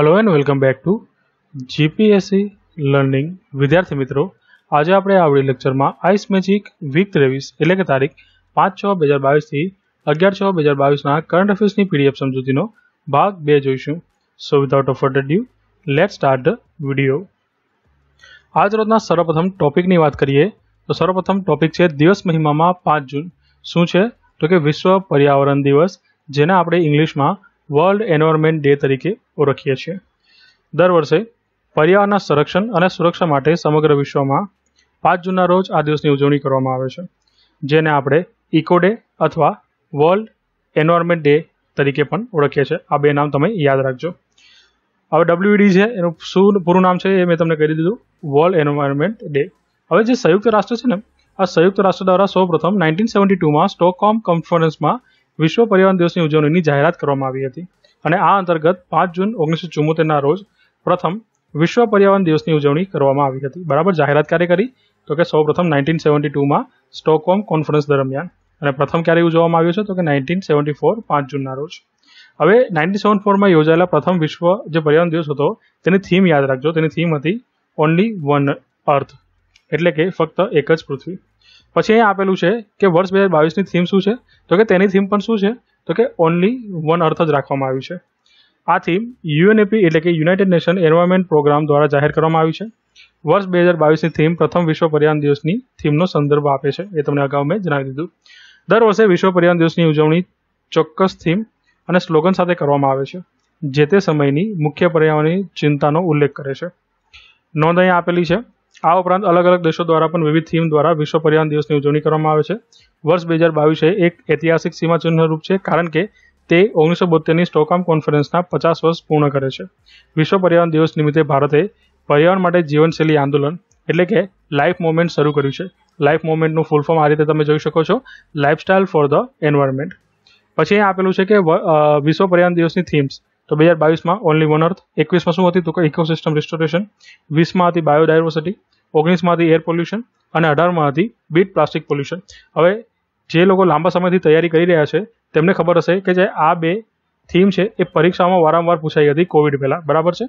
hello and welcome back to GPSC learning વિદ્યાર્થી મિત્રો આજે આપણે આવડી લેક્ચરમાં આઈસ મેજિક વીક ત્રેવીસ એટલે કે તારીખ પાંચ છ બે હજાર બાવીસથી અગિયાર છ બે હજાર બાવીસના કરંટ અફેર્સની પીડીએફ સમજૂતીનો ભાગ બે જોઈશું so without a due let start the video આજ રોજના સર્વપ્રથમ ટોપિકની વાત કરીએ તો સર્વપ્રથમ ટોપિક છે દિવસ મહિમામાં પાંચ જૂન શું છે તો કે વિશ્વ પર્યાવરણ દિવસ જેને આપણે ઇંગ્લિશમાં વર્લ્ડ એન્વાયરમેન્ટ ડે તરીકે ઓળખીએ છીએ દર વર્ષે પર્યાવરણના સંરક્ષણ અને સુરક્ષા માટે સમગ્ર વિશ્વમાં પાંચ જૂનના રોજ આ દિવસની ઉજવણી કરવામાં આવે છે જેને આપણે ઇકો ડે અથવા વર્લ્ડ એન્વાયરમેન્ટ ડે તરીકે પણ ઓળખીએ છીએ આ બે નામ તમે યાદ રાખજો હવે ડબ્લ્યુડી e છે એનું શું પૂરું નામ છે એ મેં તમને કહી દીધું વર્લ્ડ એન્વાયરમેન્ટ ડે હવે જે સંયુક્ત રાષ્ટ્ર છે ને આ સંયુક્ત રાષ્ટ્ર દ્વારા સૌપ્રથમ નાઇન્ટીન સેવન્ટી ટુમાં સ્ટોકહોમ કોન્ફરન્સમાં વિશ્વ પર્યાવરણ દિવસની ઉજવણીની જાહેરાત કરવામાં આવી હતી અને આ અંતર્ગત પાંચ જૂન ઓગણીસો ચુમ્મોતેરના રોજ પ્રથમ વિશ્વ પર્યાવરણ દિવસની ઉજવણી કરવામાં આવી હતી બરાબર જાહેરાત ક્યારે કરી તો કે સૌપ્રથમ નાઇન્ટીન સેવન્ટી ટુમાં સ્ટોકહોમ કોન્ફરન્સ દરમિયાન અને પ્રથમ ક્યારે ઉજવવામાં આવ્યું છે તો કે નાઇન્ટીન સેવન્ટી ફોર પાંચ જૂનના રોજ હવે નાઇન્ટીન સેવન ફોરમાં યોજાયેલા પ્રથમ વિશ્વ જે પર્યાવરણ દિવસ હતો તેની થીમ યાદ રાખજો તેની થીમ હતી ઓનલી વન અર્થ એટલે કે ફક્ત એક જ પૃથ્વી પછી અહીં આપેલું છે કે વર્ષ બે હજાર બાવીસની થીમ શું છે તો કે તેની થીમ પણ શું છે તો કે ઓનલી વન અર્થ જ રાખવામાં આવ્યું છે આ થીમ યુએનએપી એટલે કે યુનાઇટેડ નેશન એન્વાયરમેન્ટ પ્રોગ્રામ દ્વારા જાહેર કરવામાં આવી છે વર્ષ બે હજાર બાવીસની થીમ પ્રથમ વિશ્વ પર્યાવરણ દિવસની થીમનો સંદર્ભ આપે છે એ તમને અગાઉ મેં જણાવી દીધું દર વર્ષે વિશ્વ પર્યાવરણ દિવસની ઉજવણી ચોક્કસ થીમ અને સ્લોગન સાથે કરવામાં આવે છે જે તે સમયની મુખ્ય પર્યાવરણની ચિંતાનો ઉલ્લેખ કરે છે નોંધ અહીં આપેલી છે આ ઉપરાંત અલગ અલગ દેશો દ્વારા પણ વિવિધ થીમ દ્વારા વિશ્વ પર્યાવરણ દિવસની ઉજવણી કરવામાં આવે છે વર્ષ બે હજાર બાવીસ એ એક ઐતિહાસિક સીમાચિહ્નરૂપ છે કારણ કે તે ઓગણીસો બોતેરની સ્ટોકહોમ કોન્ફરન્સના પચાસ વર્ષ પૂર્ણ કરે છે વિશ્વ પર્યાવરણ દિવસ નિમિત્તે ભારતે પર્યાવરણ માટે જીવનશૈલી આંદોલન એટલે કે લાઈફ મુવમેન્ટ શરૂ કર્યું છે લાઈફ મુવમેન્ટનું ફૂલ ફોર્મ આ રીતે તમે જોઈ શકો છો લાઇફસ્ટાઇલ ફોર ધ એન્વાયરમેન્ટ પછી આપેલું છે કે વિશ્વ પર્યાવરણ દિવસની થીમ્સ તો બે હજાર બાવીસમાં ઓનલી વન અર્થ એકવીસમાં શું હતી તો કે ઇકોસિસ્ટમ રિસ્ટોરેશન વીસમાં હતી બાયોડાયવર્સિટી ઓગણીસમાં હતી એર પોલ્યુશન અને અઢારમાં હતી બીટ પ્લાસ્ટિક પોલ્યુશન હવે જે લોકો લાંબા સમયથી તૈયારી કરી રહ્યા છે તેમને ખબર હશે કે જે આ બે થીમ છે એ પરીક્ષામાં વારંવાર પૂછાઈ હતી કોવિડ પહેલાં બરાબર છે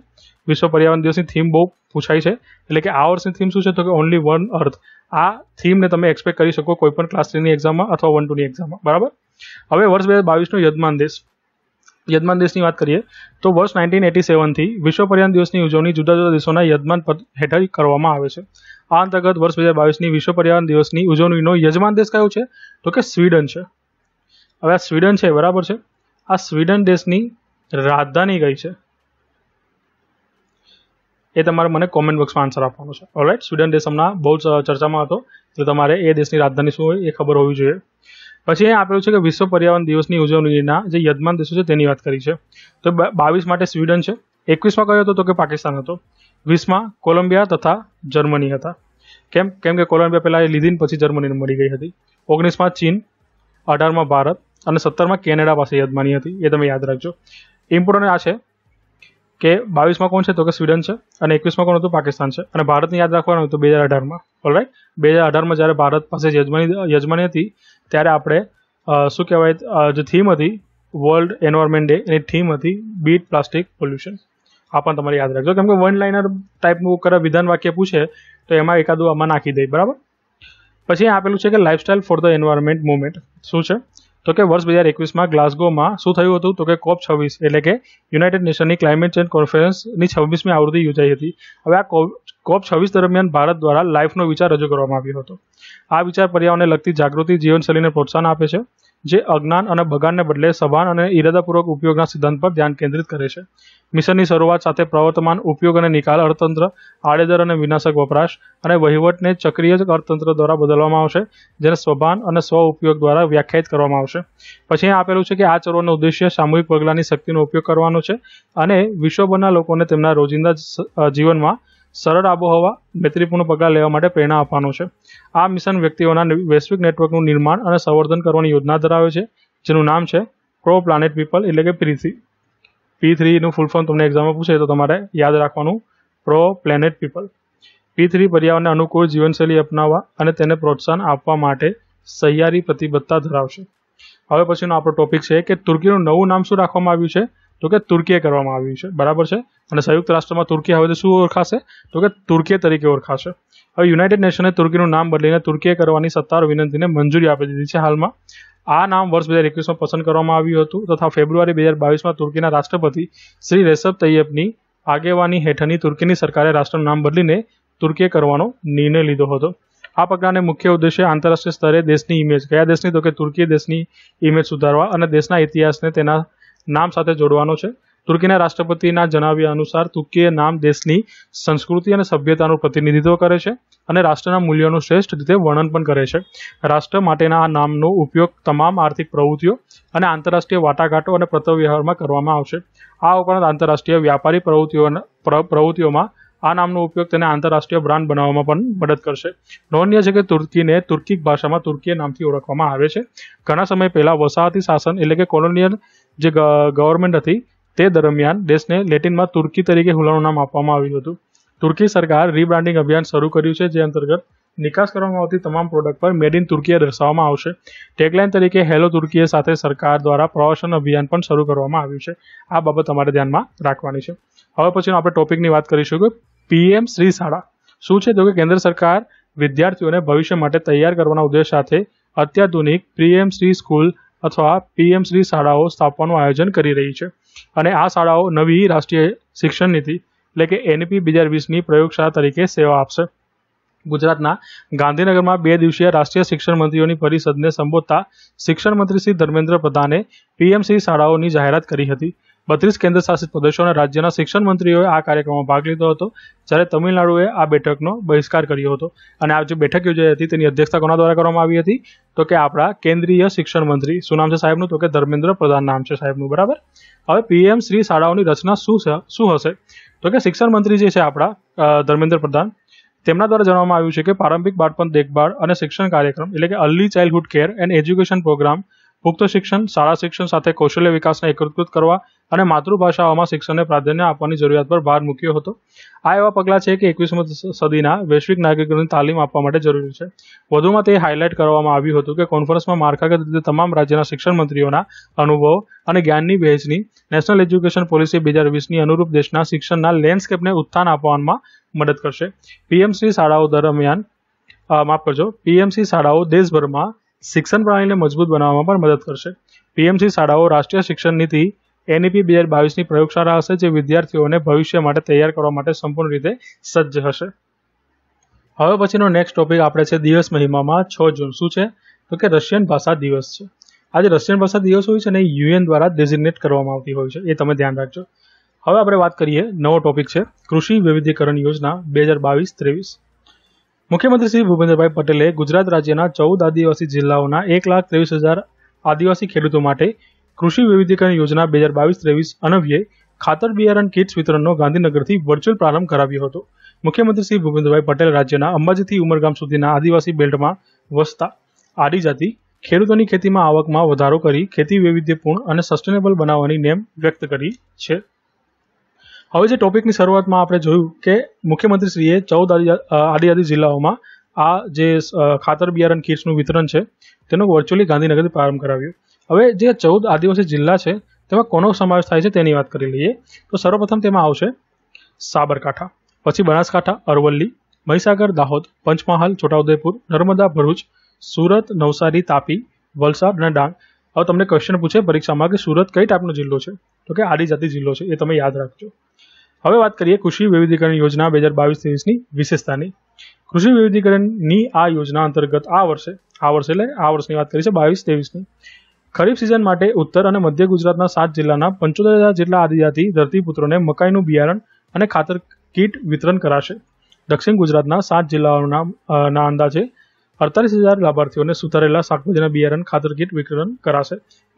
વિશ્વ પર્યાવરણ દિવસની થીમ બહુ પૂછાઈ છે એટલે કે આ વર્ષની થીમ શું છે તો કે ઓનલી વન અર્થ આ થીમને તમે એક્સપેક્ટ કરી શકો કોઈપણ ક્લાસ થ્રીની એક્ઝામમાં અથવા વન ટુની એક્ઝામમાં બરાબર હવે વર્ષ બે હજાર બાવીસનો યજમાન દેશ યજમાન દેશની વાત કરીએ તો વર્ષ નાઇન્ટીન એટી સેવનથી વિશ્વ પર્યાવરણ દિવસની ઉજવણી જુદા જુદા દેશોના યજમાન પદ હેઠળ કરવામાં આવે છે આ અંતર્ગત વર્ષ બે હજાર બાવીસની વિશ્વ પર્યાવરણ દિવસની ઉજવણીનો યજમાન દેશ કયો છે તો કે સ્વીડન છે હવે આ સ્વીડન છે બરાબર છે આ સ્વીડન દેશની રાજધાની કઈ છે એ તમારે મને કોમેન્ટ બોક્સમાં આન્સર આપવાનો છે ઓલરાઈટ સ્વીડન દેશ હમણાં બહુ ચર્ચામાં હતો તો તમારે એ દેશની રાજધાની શું હોય એ ખબર હોવી જોઈએ પછી આપેલું છે કે વિશ્વ પર્યાવરણ દિવસની ઉજવણીના જે યજમાન દેશો છે તેની વાત કરી છે તો બાવીસ માટે સ્વીડન છે એકવીસમાં કયો હતો તો કે પાકિસ્તાન હતો વીસમાં કોલંબિયા તથા જર્મની હતા કેમ કેમ કે કોલંબિયા પહેલાં એ લીધી પછી જર્મનીને મળી ગઈ હતી ઓગણીસમાં ચીન અઢારમાં ભારત અને સત્તરમાં કેનેડા પાસે યજમાની હતી એ તમે યાદ રાખજો ઇમ્પોર્ટન્ટ આ છે કે બાવીસમાં કોણ છે તો કે સ્વીડન છે અને એકવીસમાં કોણ હતું પાકિસ્તાન છે અને ભારતને યાદ રાખવાનું હતું બે હજાર અઢારમાં ઓલરાઈટ બે હજાર અઢારમાં જ્યારે ભારત પાસે યજમાની યજમાની હતી ત્યારે આપણે શું કહેવાય જે થીમ હતી વર્લ્ડ એન્વાયરમેન્ટ ડે એની થીમ હતી બીટ પ્લાસ્ટિક પોલ્યુશન આ પણ તમારે યાદ રાખજો કેમ કે વન લાઇનર ટાઈપનું કરે વિધાન વાક્ય પૂછે તો એમાં એકાદું આમાં નાખી દઈ બરાબર પછી આપેલું છે કે lifestyle for the environment movement શું છે તો કે વર્ષ બે હજાર એકવીસમાં ગ્લાસગોમાં શું થયું હતું તો કે કોપ છવ્વીસ એટલે કે યુનાઇટેડ નેશનની ક્લાઇમેટ ચેન્જ કોન્ફરન્સની છવ્વીસમી આવૃત્તિ યોજાઈ હતી હવે આ કોપ છવ્વીસ દરમિયાન ભારત દ્વારા લાઈફનો વિચાર રજૂ કરવામાં આવ્યો હતો આ વિચાર પર્યાવરણને લગતી જાગૃતિ જીવનશૈલીને પ્રોત્સાહન આપે છે જે અજ્ઞાન અને બગાડને બદલે સભાન અને ઇરાદાપૂર્વક ઉપયોગના સિદ્ધાંત પર ધ્યાન કેન્દ્રિત કરે છે મિશનની શરૂઆત સાથે પ્રવર્તમાન ઉપયોગ અને નિકાલ અર્થતંત્ર આડેદર અને વિનાશક વપરાશ અને વહીવટને ચક્રીય અર્થતંત્ર દ્વારા બદલવામાં આવશે જેને સ્વભાન અને સ્વ ઉપયોગ દ્વારા વ્યાખ્યાયિત કરવામાં આવશે પછી આપેલું છે કે આ ચરોનો ઉદ્દેશ્ય સામૂહિક પગલાંની શક્તિનો ઉપયોગ કરવાનો છે અને વિશ્વભરના લોકોને તેમના રોજિંદા જીવનમાં સરળ આબોહવા મૈત્રીપૂર્ણ પગલાં લેવા માટે પ્રેરણા આપવાનો છે આ મિશન વ્યક્તિઓના વૈશ્વિક નેટવર્કનું નિર્માણ અને સંવર્ધન કરવાની યોજના ધરાવે છે જેનું નામ છે પ્રો પ્લાનેટ પીપલ એટલે કે પીસી પી થ્રીનું ફૂલ ફોર્મ તમને એક્ઝામમાં પૂછે તો તમારે યાદ રાખવાનું pro planet people P three પર્યાવરણને અનુકૂળ જીવનશૈલી અપનાવવા અને તેને પ્રોત્સાહન આપવા માટે સહિયારી પ્રતિબદ્ધતા ધરાવશે હવે પછીનો આપણો ટોપિક છે કે તુર્કીનું નવું નામ શું રાખવામાં આવ્યું છે તો કે તુર્કીએ કરવામાં આવ્યું છે બરાબર છે અને સંયુક્ત રાષ્ટ્રમાં તુર્કી હવે શું ઓળખાશે તો કે તુર્કી તરીકે ઓળખાશે હવે યુનાઇટેડ નેશને તુર્કીનું નામ બદલીને તુર્કીએ કરવાની સત્તાવાર વિનંતીને મંજૂરી આપી દીધી છે હાલમાં આ નામ વર્ષ બે હજાર એકવીસમાં પસંદ કરવામાં આવ્યું હતું તથા ફેબ્રુઆરી બે હજાર બાવીસમાં તુર્કીના રાષ્ટ્રપતિ શ્રી રેસબ તૈયબની આગેવાની હેઠળની તુર્કીની સરકારે રાષ્ટ્રનું નામ બદલીને તુર્કીએ કરવાનો નિર્ણય લીધો હતો આ પગલાંને મુખ્ય ઉદ્દેશ્ય આંતરરાષ્ટ્રીય સ્તરે દેશની ઇમેજ કયા દેશની તો કે તુર્કી દેશની ઇમેજ સુધારવા અને દેશના ઇતિહાસને તેના નામ સાથે જોડવાનો છે તુર્કીના રાષ્ટ્રપતિના જણાવ્યા અનુસાર તુર્કી નામ દેશની સંસ્કૃતિ અને સભ્યતાનું પ્રતિનિધિત્વ કરે છે અને રાષ્ટ્રના મૂલ્યોનું શ્રેષ્ઠ રીતે વર્ણન પણ કરે છે રાષ્ટ્ર માટેના આ નામનો ઉપયોગ તમામ આર્થિક પ્રવૃત્તિઓ અને આંતરરાષ્ટ્રીય વાટાઘાટો અને પ્રતવ્યવહારમાં કરવામાં આવશે આ ઉપરાંત આંતરરાષ્ટ્રીય વ્યાપારી પ્રવૃત્તિઓ પ્રવૃત્તિઓમાં આ નામનો ઉપયોગ તેને આંતરરાષ્ટ્રીય બ્રાન્ડ બનાવવામાં પણ મદદ કરશે નોંધનીય છે કે તુર્કીને તુર્કી ભાષામાં તુર્કીએ નામથી ઓળખવામાં આવે છે ઘણા સમય પહેલા વસાહતી શાસન એટલે કે કોલોનિયલ જે ગવર્મેન્ટ હતી તે દરમિયાન દેશને લેટિનમાં તુર્કી તરીકે હુલાનું નામ આપવામાં આવ્યું હતું તુર્કી સરકાર રીબ્રાન્ડિંગ અભિયાન શરૂ કર્યું છે જે અંતર્ગત નિકાસ કરવામાં આવતી તમામ પ્રોડક્ટ પર મેડ ઇન તુર્કીએ દર્શાવવામાં આવશે ટેગલાઇન તરીકે હેલો તુર્કીએ સાથે સરકાર દ્વારા પ્રવાસન અભિયાન પણ શરૂ કરવામાં આવ્યું છે આ બાબત તમારે ધ્યાનમાં રાખવાની છે હવે પછી આપણે ટોપિકની વાત કરીશું કે પીએમ શ્રી શાળા શું છે તો કે કેન્દ્ર સરકાર વિદ્યાર્થીઓને ભવિષ્ય માટે તૈયાર કરવાના ઉદ્દેશ સાથે અત્યાધુનિક પીએમ શ્રી સ્કૂલ અથવા પીએમશ્રી શાળાઓ સ્થાપવાનું આયોજન કરી રહી છે અને આ શાળાઓ નવી રાષ્ટ્રીય શિક્ષણ નીતિ એટલે કે એનપી બે હજાર વીસની પ્રયોગશાળા તરીકે સેવા આપશે ગુજરાતના ગાંધીનગરમાં બે દિવસીય રાષ્ટ્રીય શિક્ષણ મંત્રીઓની પરિષદને સંબોધતા શિક્ષણ મંત્રી શ્રી ધર્મેન્દ્ર પ્રધાને પીએમસી શાળાઓની જાહેરાત કરી હતી બત્રીસ કેન્દ્ર શાસિત પ્રદેશો અને રાજ્યના શિક્ષણ મંત્રીઓએ આ કાર્યક્રમમાં ભાગ લીધો હતો જ્યારે તમિલનાડુએ આ બેઠકનો બહિષ્કાર કર્યો હતો અને આ જે બેઠક યોજાઈ હતી તેની અધ્યક્ષતા કોના દ્વારા કરવામાં આવી હતી તો કે આપણા કેન્દ્રીય શિક્ષણ મંત્રી શું નામ છે સાહેબનું તો કે ધર્મેન્દ્ર પ્રધાન નામ છે સાહેબનું બરાબર હવે પીએમ શ્રી શાળાઓની રચના શું શું હશે તો કે શિક્ષણ મંત્રી જે છે આપણા ધર્મેન્દ્ર પ્રધાન તેમના દ્વારા જણાવવામાં આવ્યું છે કે પ્રારંભિક બાળપણ દેખભાળ અને શિક્ષણ કાર્યક્રમ એટલે કે early childhood care and education programme પુખ્ત શિક્ષણ શાળા શિક્ષણ સાથે કૌશલ્ય વિકાસને એકીકૃત કરવા અને માતૃભાષાઓમાં શિક્ષણને પ્રાધાન્ય આપવાની જરૂરિયાત પર ભાર મૂક્યો હતો આ એવા પગલાં છે કે એકવીસમી સદીના વૈશ્વિક નાગરિકોને તાલીમ આપવા માટે જરૂરી છે વધુમાં તે હાઇલાઇટ કરવામાં આવ્યું હતું કે કોન્ફરન્સમાં માળખાગત રીતે તમામ રાજ્યના શિક્ષણ મંત્રીઓના અનુભવો અને જ્ઞાનની વહેંચની નેશનલ એજ્યુકેશન પોલિસી બે હજાર વીસની અનુરૂપ દેશના શિક્ષણના લેન્ડસ્કેપને ઉત્થાન આપવામાં મદદ કરશે પીએમસી શાળાઓ દરમિયાન માફ કરજો પીએમસી શાળાઓ દેશભરમાં શિક્ષણ પ્રણાલીને મજબૂત બનાવવામાં પણ મદદ કરશે પીએમસી શાળાઓ રાષ્ટ્રીય શિક્ષણ નીતિ એનઈપી બે હજાર બાવીસની પ્રયોગશાળા હશે જે વિદ્યાર્થીઓને ભવિષ્ય માટે તૈયાર કરવા માટે સંપૂર્ણ રીતે સજ્જ હશે હવે પછીનો નેક્સ્ટ ટોપિક આપણે છે દિવસ મહિમામાં છ જૂન શું છે તો કે રશિયન ભાષા દિવસ છે આજે રશિયન ભાષા દિવસ હોય છે અને યુએન દ્વારા ડેઝિગ્નેટ કરવામાં આવતી હોય છે એ તમે ધ્યાન રાખજો હવે આપણે વાત કરીએ નવો ટોપિક છે કૃષિ વૈવિધ્યકરણ યોજના બે હજાર બાવીસ ત્રેવીસ મુખ્યમંત્રી શ્રી ભૂપેન્દ્રભાઈ પટેલે ગુજરાત રાજ્યના ચૌદ આદિવાસી જિલ્લાઓના એક લાખ ત્રેવીસ હજાર આદિવાસી ખેડૂતો માટે કૃષિ વૈવિધ્યકરણ યોજના બે હજાર બાવીસ ત્રેવીસ અનવ્યે ખાતર બિયારણ કિટ્સ વિતરણનો ગાંધીનગરથી વર્ચ્યુઅલ પ્રારંભ કરાવ્યો હતો મુખ્યમંત્રી શ્રી ભૂપેન્દ્રભાઈ પટેલ રાજ્યના અંબાજીથી ઉમરગામ સુધીના આદિવાસી બેલ્ટમાં વસતા આદિ જાતિ ખેડૂતોની ખેતીમાં આવકમાં વધારો કરી ખેતી વૈવિધ્યપૂર્ણ અને સસ્ટેનેબલ બનાવવાની નેમ વ્યક્ત કરી છે હવે જે ટોપિકની શરૂઆતમાં આપણે જોયું કે મુખ્યમંત્રીશ્રીએ ચૌદ આદિજાતિ જિલ્લાઓમાં આ જે ખાતર બિયારણ કિટ્સનું વિતરણ છે તેનો વર્ચ્યુઅલી ગાંધીનગરથી પ્રારંભ કરાવ્યો હવે જે ચૌદ આદિવાસી જિલ્લા છે તેમાં કોનો સમાવેશ થાય છે તેની વાત કરી લઈએ તો સર્વપ્રથમ તેમાં આવશે સાબરકાંઠા પછી બનાસકાંઠા અરવલ્લી મહીસાગર દાહોદ પંચમહાલ છોટાઉદેપુર નર્મદા ભરૂચ સુરત નવસારી તાપી વલસાડ અને ડાંગ હવે તમને ક્વેશ્ચન પૂછે પરીક્ષામાં કે સુરત કઈ ટાઈપનો જિલ્લો છે તો કે આદિજાતિ જિલ્લો છે એ તમે યાદ રાખજો હવે વાત કરીએ કૃષિ વિવિધીકરણ યોજના બે હજાર બાવીસ ત્રેવીસની વિશેષતાની કૃષિ વિવિધીકરણની આ યોજના અંતર્ગત આ વર્ષે આ વર્ષે એટલે આ વર્ષની વાત કરી છે બાવીસ ત્રેવીસની ખરીફ સિઝન માટે ઉત્તર અને મધ્ય ગુજરાતના સાત જિલ્લાના પંચોતેર હજાર જેટલા આદિજાતિ ધરતીપુત્રોને મકાઈનું બિયારણ અને ખાતર કીટ વિતરણ કરાશે દક્ષિણ ગુજરાતના સાત જિલ્લાઓના ના અંદાજે અડતાલીસ હજાર લાભાર્થીઓને સુધારેલા શાકભાજીના બિયારણ ખાતર કીટ વિતરણ કરાશે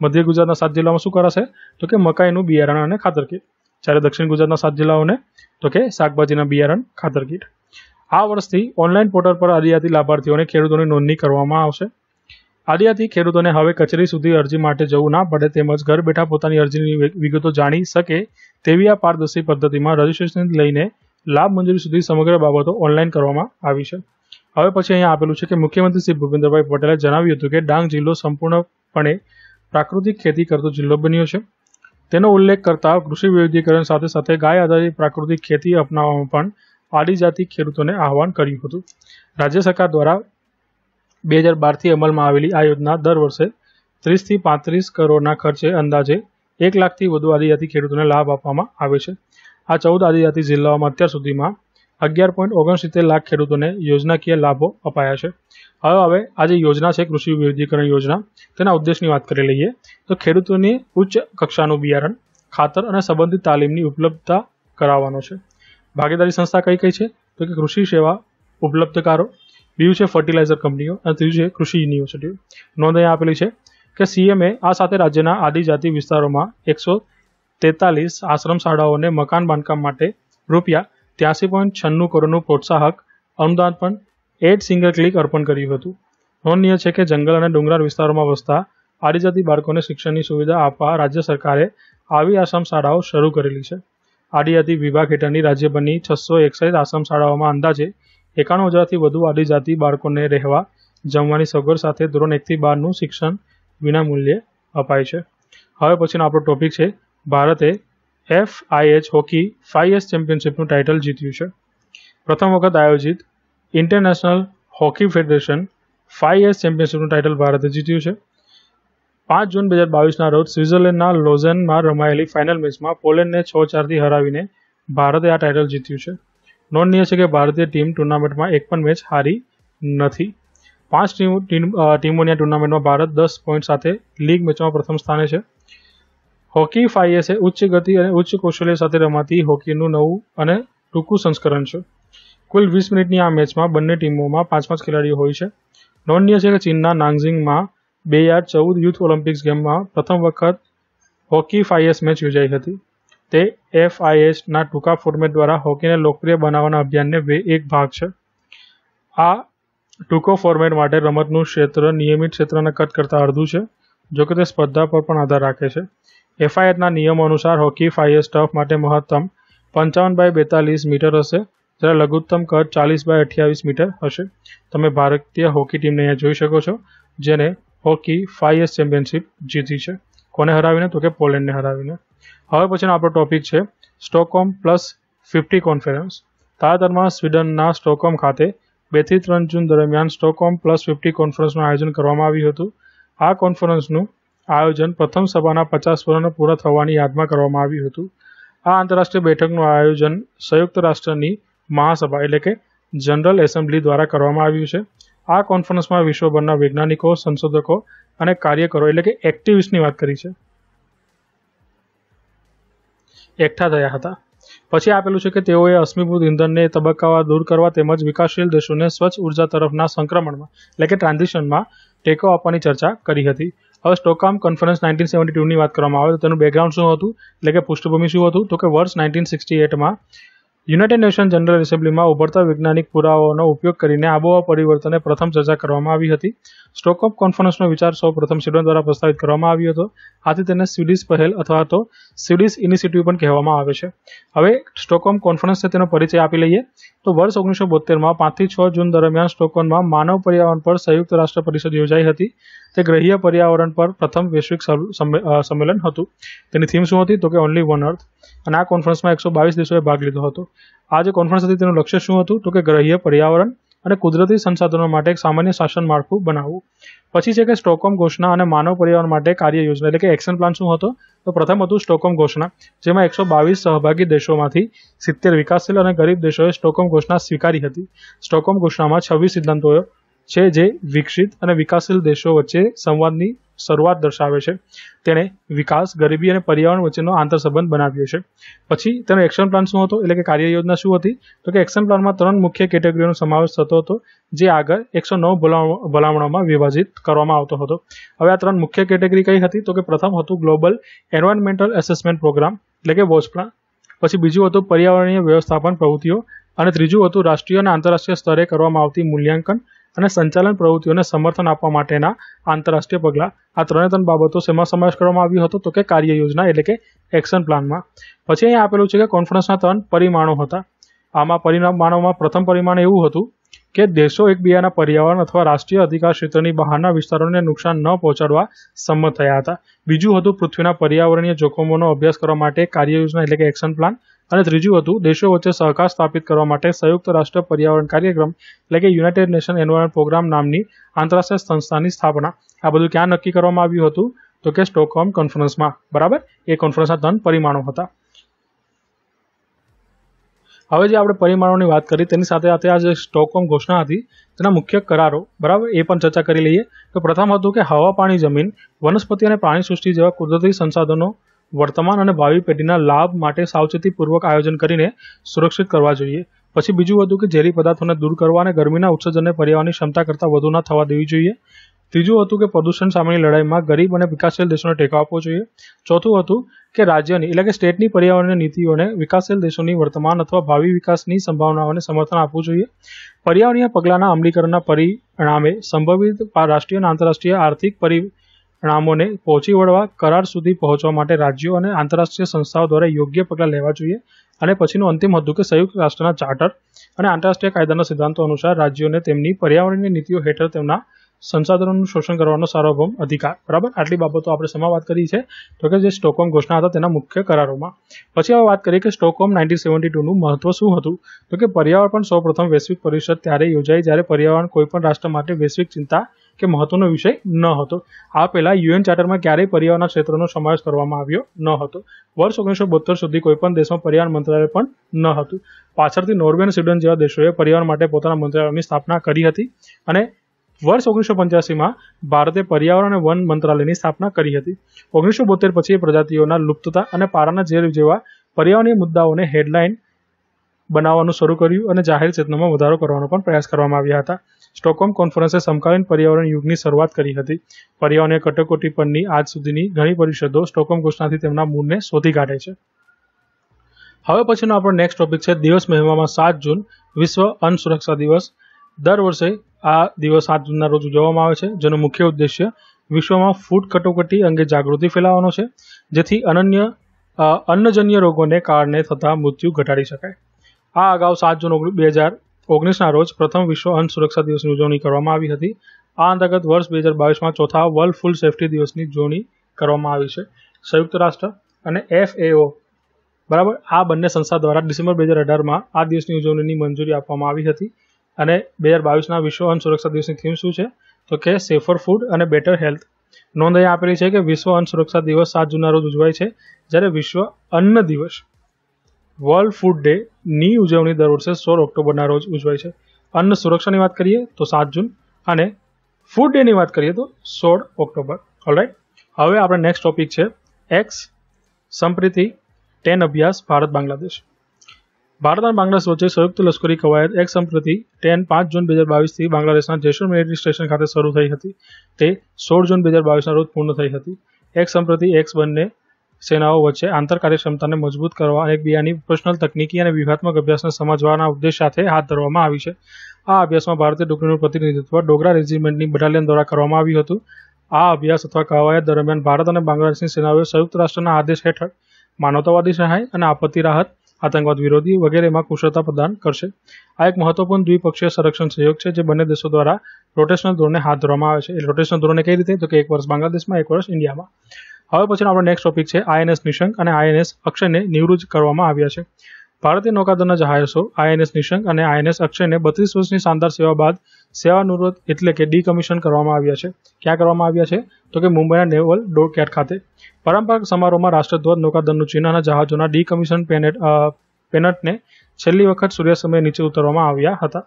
મધ્ય ગુજરાતના સાત જિલ્લામાં શું કરાશે તો કે મકાઈનું બિયારણ અને ખાતર કીટ જ્યારે દક્ષિણ ગુજરાતના સાત જિલ્લાઓને તો કે શાકભાજીના બિયારણ ખાતર કીટ આ વર્ષથી ઓનલાઈન પોર્ટલ પર આદિજાતિ લાભાર્થીઓને ખેડૂતોની નોંધણી કરવામાં આવશે આલિયાથી ખેડૂતોને હવે કચેરી સુધી અરજી માટે જવું ના પડે તેમજ ઘર બેઠા પોતાની અરજીની વિગતો જાણી શકે તેવી આ પારદર્શી પદ્ધતિમાં રજીસ્ટ્રેશન લઈને લાભ મંજૂરી સુધી સમગ્ર બાબતો ઓનલાઈન કરવામાં આવી છે હવે પછી અહીંયા આપેલું છે કે મુખ્યમંત્રી શ્રી ભૂપેન્દ્રભાઈ પટેલે જણાવ્યું હતું કે ડાંગ જિલ્લો સંપૂર્ણપણે પ્રાકૃતિક ખેતી કરતો જિલ્લો બન્યો છે તેનો ઉલ્લેખ કરતા કૃષિ વૈવિધ્યકરણ સાથે સાથે ગાય આધારિત પ્રાકૃતિક ખેતી અપનાવવામાં પણ આદિજાતિ ખેડૂતોને આહવાન કર્યું હતું રાજ્ય સરકાર દ્વારા બે હજાર બારથી અમલમાં આવેલી આ યોજના દર વર્ષે ત્રીસથી પાંત્રીસ કરોડના ખર્ચે અંદાજે એક લાખથી વધુ આદિજાતિ ખેડૂતોને લાભ આપવામાં આવે છે આ ચૌદ આદિજાતિ જિલ્લાઓમાં અત્યાર સુધીમાં અગિયાર પોઈન્ટ ઓગણસિત્તેર લાખ ખેડૂતોને યોજનાકીય લાભો અપાયા છે હવે હવે આ જે યોજના છે કૃષિ વિવિધીકરણ યોજના તેના ઉદ્દેશની વાત કરી લઈએ તો ખેડૂતોની ઉચ્ચ કક્ષાનું બિયારણ ખાતર અને સંબંધિત તાલીમની ઉપલબ્ધતા કરાવવાનો છે ભાગીદારી સંસ્થા કઈ કઈ છે તો કે કૃષિ સેવા ઉપલબ્ધકારો બીજું છે ફર્ટિલાઇઝર કંપનીઓ અને ત્રીજું છે કૃષિ યુનિવર્સિટીઓ નોંધ અહીંયા આપેલી છે કે સીએમએ આ સાથે રાજ્યના આદિજાતિ વિસ્તારોમાં એકસો તેતાલીસ આશ્રમ શાળાઓને મકાન બાંધકામ માટે રૂપિયા ત્યાસી પોઈન્ટ છન્નું કરોડનું પ્રોત્સાહક અનુદાન પણ એડ સિંગલ ક્લિક અર્પણ કર્યું હતું નોંધનીય છે કે જંગલ અને ડુંગરાળ વિસ્તારોમાં વસતા આદિજાતિ બાળકોને શિક્ષણની સુવિધા આપવા રાજ્ય સરકારે આવી આશ્રમ શાળાઓ શરૂ કરેલી છે આદિજાતિ વિભાગ હેઠળની રાજ્યભરની છસો એકસાઈઠ આશ્રમ શાળાઓમાં અંદાજે એકાણું હજારથી વધુ આદિજાતિ બાળકોને રહેવા જમવાની સગવડ સાથે ધોરણ એકથી બારનું શિક્ષણ વિનામૂલ્યે અપાય છે હવે પછીનો આપણો ટોપિક છે ભારતે F I H hockey five S ચેમ્પિયનશિપનું ટાઇટલ જીત્યું છે પ્રથમ વખત આયોજિત international hockey federation five S ચેમ્પિયનશિપનું ટાઇટલ ભારતે જીત્યું છે પાંચ જૂન બે હજાર બાવીસના રોજ સ્વિટ્ઝરલેન્ડના લોઝનમાં રમાયેલી ફાઇનલ મેચમાં પોલેન્ડને છ ચારથી હરાવીને ભારતે આ ટાઇટલ જીત્યું છે નોંધનીય છે કે ભારતીય ટીમ ટુર્નામેન્ટમાં એક પણ મેચ હારી નથી પાંચ ટીમોની આ ટુર્નામેન્ટમાં ભારત દસ પોઈન્ટ સાથે લીગ મેચમાં પ્રથમ સ્થાને છે હોકી ફાઈએસ ઉચ્ચ ગતિ અને ઉચ્ચ કૌશલ્ય સાથે રમાતી હોકીનું નવું અને ટૂંકું સંસ્કરણ છે કુલ વીસ મિનિટની આ મેચમાં બંને ટીમોમાં પાંચ પાંચ ખેલાડીઓ હોય છે નોંધનીય છે કે ચીનના નાંગઝિંગમાં બે હજાર ચૌદ યુથ ઓલિમ્પિક્સ ગેમમાં પ્રથમ વખત હોકી ફાઈએસ મેચ યોજાઈ હતી તે એફઆઈએસના ટૂંકા ફોર્મેટ દ્વારા હોકીને લોકપ્રિય બનાવવાના અભિયાનને એક ભાગ છે આ ટૂંકો ફોર્મેટ માટે રમતનું ક્ષેત્ર નિયમિત ક્ષેત્રના કદ કરતાં અડધું છે જો કે તે સ્પર્ધા પર પણ આધાર રાખે છે એફઆઈએચના નિયમ અનુસાર હોકી ફાયર ટફ માટે મહત્તમ પંચાવન બાય બેતાલીસ મીટર હશે જ્યારે લઘુત્તમ કદ ચાલીસ બાય અઠ્યાવીસ મીટર હશે તમે ભારતીય હોકી ટીમને અહીંયા જોઈ શકો છો જેને હોકી ફાયર ચેમ્પિયનશિપ જીતી છે કોને હરાવીને તો કે પોલેન્ડને હરાવીને હવે પછીનો આપણો ટોપિક છે સ્ટોકહોમ પ્લસ ફિફ્ટી કોન્ફરન્સ તાજેતરમાં સ્વીડનના સ્ટોકહોમ ખાતે બેથી ત્રણ જૂન દરમિયાન સ્ટોકહોમ પ્લસ ફિફ્ટી કોન્ફરન્સનું આયોજન કરવામાં આવ્યું હતું આ કોન્ફરન્સનું આયોજન પ્રથમ સભાના પચાસ વર્ષના પૂરા થવાની યાદમાં કરવામાં આવ્યું હતું આ આંતરરાષ્ટ્રીય બેઠકનું આયોજન સંયુક્ત રાષ્ટ્રની મહાસભા એટલે કે જનરલ એસેમ્બલી દ્વારા કરવામાં આવ્યું છે આ કોન્ફરન્સમાં વિશ્વભરના વૈજ્ઞાનિકો સંશોધકો અને કાર્યકરો એટલે કે એક્ટિવિસ્ટની વાત કરી છે એકઠા થયા હતા પછી આપેલું છે કે તેઓએ અશ્મીભૂત ઇંધનને તબક્કાવાર દૂર કરવા તેમજ વિકાસશીલ દેશોને સ્વચ્છ ઉર્જા તરફના સંક્રમણમાં એટલે કે ટ્રાન્ઝિશનમાં ટેકો આપવાની ચર્ચા કરી હતી હવે સ્ટોકહામ કોન્ફરન્સ નાઇન્ટીન સેવન્ટી ટુની વાત કરવામાં આવે તો તેનું બેકગ્રાઉન્ડ શું હતું એટલે કે પૃષ્ઠભૂમિ શું હતું તો કે વર્ષ નાઇન્ટીન સિક્સટી એટમાં યુનાઇટેડ નેશન જનરલ એસેમ્બલીમાં ઉભરતા વૈજ્ઞાનિક પુરાવાઓનો ઉપયોગ કરીને આબોહવા પરિવર્તનને પ્રથમ ચર્ચા કરવામાં આવી હતી સ્ટોકઓપ કોન્ફરન્સનો વિચાર સૌ પ્રથમ સ્વીડન દ્વારા પ્રસ્તાવિત કરવામાં આવ્યો હતો આથી તેને સ્વીડિશ પહેલ અથવા તો સ્વીડિશ ઇનિશિયેટિવ પણ કહેવામાં આવે છે હવે સ્ટોકહોમ કોન્ફરન્સને તેનો પરિચય આપી લઈએ તો વર્ષ ઓગણીસો બોતેરમાં પાંચથી છ જૂન દરમિયાન સ્ટોકહોમમાં માનવ પર્યાવરણ પર સંયુક્ત રાષ્ટ્ર પરિષદ યોજાઈ હતી તે ગ્રહીય પર્યાવરણ પર પ્રથમ વૈશ્વિક સંમેલન હતું તેની થીમ શું હતી તો કે ઓનલી વન અર્થ અને આ કોન્ફરન્સમાં એકસો બાવીસ દેશોએ ભાગ લીધો હતો આ જે કોન્ફરન્સ હતી તેનું લક્ષ્ય શું હતું તો કે ગ્રહીય પર્યાવરણ અને કુદરતી સંસાધનો માટે એક સામાન્ય શાસન માળખું બનાવવું પછી છે કે સ્ટોકહોમ ઘોષણા અને માનવ પર્યાવરણ માટે કાર્ય યોજના એટલે કે એક્શન પ્લાન શું હતો તો પ્રથમ હતું સ્ટોકહોમ ઘોષણા જેમાં એકસો બાવીસ સહભાગી દેશોમાંથી સિત્તેર વિકાસશીલ અને ગરીબ દેશોએ સ્ટોકહોમ ઘોષણા સ્વીકારી હતી સ્ટોકહોમ ઘોષણામાં છવ્વીસ સિદ્ધાંતોએ છે જે વિકસિત અને વિકાસશીલ દેશો વચ્ચે સંવાદની શરૂઆત દર્શાવે છે તેણે વિકાસ ગરીબી અને પર્યાવરણ વચ્ચેનો આંતરસંબંધ બનાવ્યો છે પછી તેનો એક્શન પ્લાન શું હતો એટલે કે કાર્ય યોજના શું હતી તો કે એક્શન પ્લાનમાં ત્રણ મુખ્ય કેટેગરીઓનો સમાવેશ થતો હતો જે આગળ એકસો નવ ભલામણોમાં વિભાજિત કરવામાં આવતો હતો હવે આ ત્રણ મુખ્ય કેટેગરી કઈ હતી તો કે પ્રથમ હતું ગ્લોબલ એન્વાયરમેન્ટલ એસેસમેન્ટ પ્રોગ્રામ એટલે કે વોચપ્રા પછી બીજું હતું પર્યાવરણીય વ્યવસ્થાપન પ્રવૃત્તિઓ અને ત્રીજું હતું રાષ્ટ્રીય અને આંતરરાષ્ટ્રીય સ્તરે કરવામાં આવતી મૂલ્યાંકન અને સંચાલન પ્રવૃત્તિઓને સમર્થન આપવા માટેના આંતરરાષ્ટ્રીય પગલાં આ ત્રણે ત્રણ બાબતો શેમાં સમાવેશ કરવામાં આવ્યો હતો તો કે કાર્ય યોજના એટલે કે એક્શન પ્લાનમાં પછી અહીંયા આપેલું છે કે કોન્ફરન્સના ત્રણ પરિમાણો હતા આમાં પરિમાણોમાં પ્રથમ પરિમાણ એવું હતું કે દેશો એકબીજાના પર્યાવરણ અથવા રાષ્ટ્રીય અધિકાર ક્ષેત્રની બહારના વિસ્તારોને નુકસાન ન પહોંચાડવા સંમત થયા હતા બીજું હતું પૃથ્વીના પર્યાવરણીય જોખમોનો અભ્યાસ કરવા માટે કાર્ય યોજના એટલે કે એક્શન પ્લાન અને ત્રીજું હતું દેશો વચ્ચે સહકાર સ્થાપિત કરવા માટે સંયુક્ત રાષ્ટ્ર પર્યાવરણ કાર્યક્રમ એટલે કે યુનાઇટેડ નેશન એન્વાયરમેન્ટ પ્રોગ્રામ નામની આંતરરાષ્ટ્રીય સંસ્થાની સ્થાપના આ બધું ક્યાં નક્કી કરવામાં આવ્યું હતું તો કે સ્ટોકહોમ કોન્ફરન્સમાં બરાબર એ કોન્ફરન્સના ત્રણ પરિમાણો હતા હવે જે આપણે પરિમાણોની વાત કરી તેની સાથે સાથે આ જે સ્ટોકહોમ ઘોષણા હતી તેના મુખ્ય કરારો બરાબર એ પણ ચર્ચા કરી લઈએ તો પ્રથમ હતું કે હવા પાણી જમીન વનસ્પતિ અને પ્રાણી સૃષ્ટિ જેવા કુદરતી સંસાધનો વર્તમાન અને ભાવિ પેઢીના લાભ માટે સાવચેતીપૂર્વક આયોજન કરીને સુરક્ષિત કરવા જોઈએ પછી બીજું હતું કે ઝેરી પદાર્થોને દૂર કરવા અને ગરમીના ઉત્સર્જનને પર્યાવરણની ક્ષમતા કરતાં વધુ ન થવા દેવી જોઈએ ત્રીજું હતું કે પ્રદૂષણ સામેની લડાઈમાં ગરીબ અને વિકાસશીલ દેશોને ટેકો આપવો જોઈએ ચોથું હતું કે રાજ્યની એટલે કે સ્ટેટની પર્યાવરણીય નીતિઓને વિકાસશીલ દેશોની વર્તમાન અથવા ભાવિ વિકાસની સંભાવનાઓને સમર્થન આપવું જોઈએ પર્યાવરણીય પગલાંના અમલીકરણના પરિણામે સંભવિત રાષ્ટ્રીય અને આંતરરાષ્ટ્રીય આર્થિક પરિ રામોને પહોંચી વળવા કરાર સુધી પહોંચવા માટે રાજ્યો અને આંતરરાષ્ટ્રીય સંસ્થાઓ દ્વારા યોગ્ય પગલાં લેવા જોઈએ અને પછીનું અંતિમ હતું કે સંયુક્ત રાષ્ટ્રના ચાર્ટર અને આંતરરાષ્ટ્રીય કાયદાના સિદ્ધાંતો અનુસાર રાજ્યોને તેમની પર્યાવરણીય નીતિઓ હેઠળ તેમના સંસાધનોનું શોષણ કરવાનો સાર્વભૌમ અધિકાર બરાબર આટલી બાબતો આપણે સમા વાત કરી છે તો કે જે સ્ટોકહોમ ઘોષણા હતા તેના મુખ્ય કરારોમાં પછી હવે વાત કરીએ કે સ્ટોકહોમ નાઇન્ટીન સેવન્ટી ટુનું મહત્વ શું હતું તો કે પર્યાવરણ પણ સૌપ્રથમ વૈશ્વિક પરિષદ ત્યારે યોજાઈ જ્યારે પર્યાવરણ કોઈપણ રાષ્ટ્ર માટે વૈશ્વિક ચિંતા કે મહત્વનો વિષય ન હતો આ પહેલા યુએન ચાર્ટરમાં ક્યારેય પર્યાવરણના ક્ષેત્રનો સમાવેશ કરવામાં આવ્યો ન હતો વર્ષ ઓગણીસો બોતેર સુધી કોઈ પણ દેશમાં પર્યાવરણ મંત્રાલય પણ ન હતું પાછળથી નોર્વે અને સ્વીડન જેવા દેશોએ પર્યાવરણ માટે પોતાના મંત્રાલયની સ્થાપના કરી હતી અને વર્ષ ઓગણીસો પંચ્યાસીમાં ભારતે પર્યાવરણ અને વન મંત્રાલયની સ્થાપના કરી હતી ઓગણીસો બોતેર પછી પ્રજાતિઓના લુપ્તતા અને પારાના ઝેર જેવા પર્યાવરણીય મુદ્દાઓને હેડલાઇન બનાવવાનું શરૂ કર્યું અને જાહેર ચેતનામાં વધારો કરવાનો પણ પ્રયાસ કરવામાં આવ્યા હતા સ્ટોકહોમ કોન્ફરન્સે સમકાલીન પર્યાવરણ યુગની શરૂઆત કરી હતી પર્યાવરણીય કટોકટી પરની આજ સુધીની ઘણી પરિષદો સ્ટોકહોમ ઘોષણાથી તેમના મૂળને શોધી કાઢે છે હવે પછીનો આપણો નેક્સ્ટ ટોપિક છે દિવસ મહેમામાં સાત જૂન વિશ્વ અન્ન સુરક્ષા દિવસ દર વર્ષે આ દિવસ સાત જૂનના રોજ ઉજવવામાં આવે છે જેનો મુખ્ય ઉદ્દેશ્ય વિશ્વમાં ફૂડ કટોકટી અંગે જાગૃતિ ફેલાવવાનો છે જેથી અનન્ય અન્નજન્ય રોગોને કારણે થતા મૃત્યુ ઘટાડી શકાય આ અગાઉ સાત જૂન બે હજાર ઓગણીસના રોજ પ્રથમ વિશ્વ અન્ન સુરક્ષા દિવસની ઉજવણી કરવામાં આવી હતી આ અંતર્ગત વર્ષ બે હજાર બાવીસમાં ચોથા વર્લ્ડ ફૂડ સેફ્ટી દિવસની ઉજવણી કરવામાં આવી છે સંયુક્ત રાષ્ટ્ર અને એફએઓ બરાબર આ બંને સંસ્થા દ્વારા ડિસેમ્બર બે હજાર અઢારમાં આ દિવસની ઉજવણીની મંજૂરી આપવામાં આવી હતી અને બે હજાર બાવીસના વિશ્વ અન્ન સુરક્ષા દિવસની થીમ શું છે તો કે સેફર ફૂડ અને બેટર હેલ્થ નોંધ અહીં આપેલી છે કે વિશ્વ અન્ન સુરક્ષા દિવસ સાત જૂનના રોજ ઉજવાય છે જ્યારે વિશ્વ અન્ન દિવસ વર્લ્ડ ફૂડ ડે ની ઉજવણી દર વર્ષે સોળ ઓક્ટોબરના રોજ ઉજવાય છે અન્ન સુરક્ષાની વાત કરીએ તો સાત જૂન અને ફૂડ ડેની વાત કરીએ તો સોળ ઓક્ટોબર ઓલરાઈટ હવે આપણે નેક્સ્ટ ટોપિક છે એક્સ સંપ્રીતિ ટેન અભ્યાસ ભારત બાંગ્લાદેશ ભારત અને બાંગ્લાદેશ વચ્ચે સંયુક્ત લશ્કરી કવાયત એક સંપ્રતિ ટેન પાંચ જૂન બે હજાર બાવીસથી બાંગ્લાદેશના જેસુર મિલિટરી સ્ટેશન ખાતે શરૂ થઈ હતી તે સોળ જૂન બે હજાર બાવીસના રોજ પૂર્ણ થઈ હતી એક સંપ્રતિ એક્સ બંને સેનાઓ વચ્ચે આંતર કાર્યક્ષમતાને મજબૂત કરવા અને એકબીજાની પર્સનલ તકનીકી અને વ્યૂહાત્મક અભ્યાસને સમજવાના ઉદ્દેશ સાથે હાથ ધરવામાં આવી છે આ અભ્યાસમાં ભારતીય ટુકડીનું પ્રતિનિધિત્વ ડોગરા રેજિમેન્ટની બટાલિયન દ્વારા કરવામાં આવ્યું હતું આ અભ્યાસ અથવા કવાયત દરમિયાન ભારત અને બાંગ્લાદેશની સેનાઓએ સંયુક્ત રાષ્ટ્રના આદેશ હેઠળ માનવતાવાદી સહાય અને આપત્તિ રાહત આતંકવાદ વિરોધી વગેરેમાં કુશળતા પ્રદાન કરશે આ એક મહત્વપૂર્ણ દ્વિપક્ષીય સંરક્ષણ સહયોગ છે જે બંને દેશો દ્વારા રોટેશનલ ધોરણે હાથ ધરવામાં આવે છે એ રોટેશનલ ધોરણે કઈ રીતે તો કે એક વર્ષ બાંગ્લાદેશમાં એક વર્ષ ઇન્ડિયામાં હવે પછીનો આપણો નેક્સ્ટ ટોપિક છે આઈએનએસ નિશંક અને આઈએનએસ અક્ષયને નિવૃત્ત કરવામાં આવ્યા છે ભારતીય નૌકાદળના જહાજો આઈએનએસ નિશંક અને આઈએનએસ અક્ષયને બત્રીસ વર્ષની શાનદાર સેવા બાદ સેવાનિવૃત્ત એટલે કે ડીકમિશન કરવામાં આવ્યા છે ક્યાં કરવામાં આવ્યા છે તો કે મુંબઈના નેવલ ડોરકેટ ખાતે પરંપરાગત સમારોહમાં રાષ્ટ્રધ્વજ નૌકાદળનું ચીનના જહાજોના ડીકમિશન પેનેટ પેનટને છેલ્લી વખત સૂર્ય સમયે નીચે ઉતરવામાં આવ્યા હતા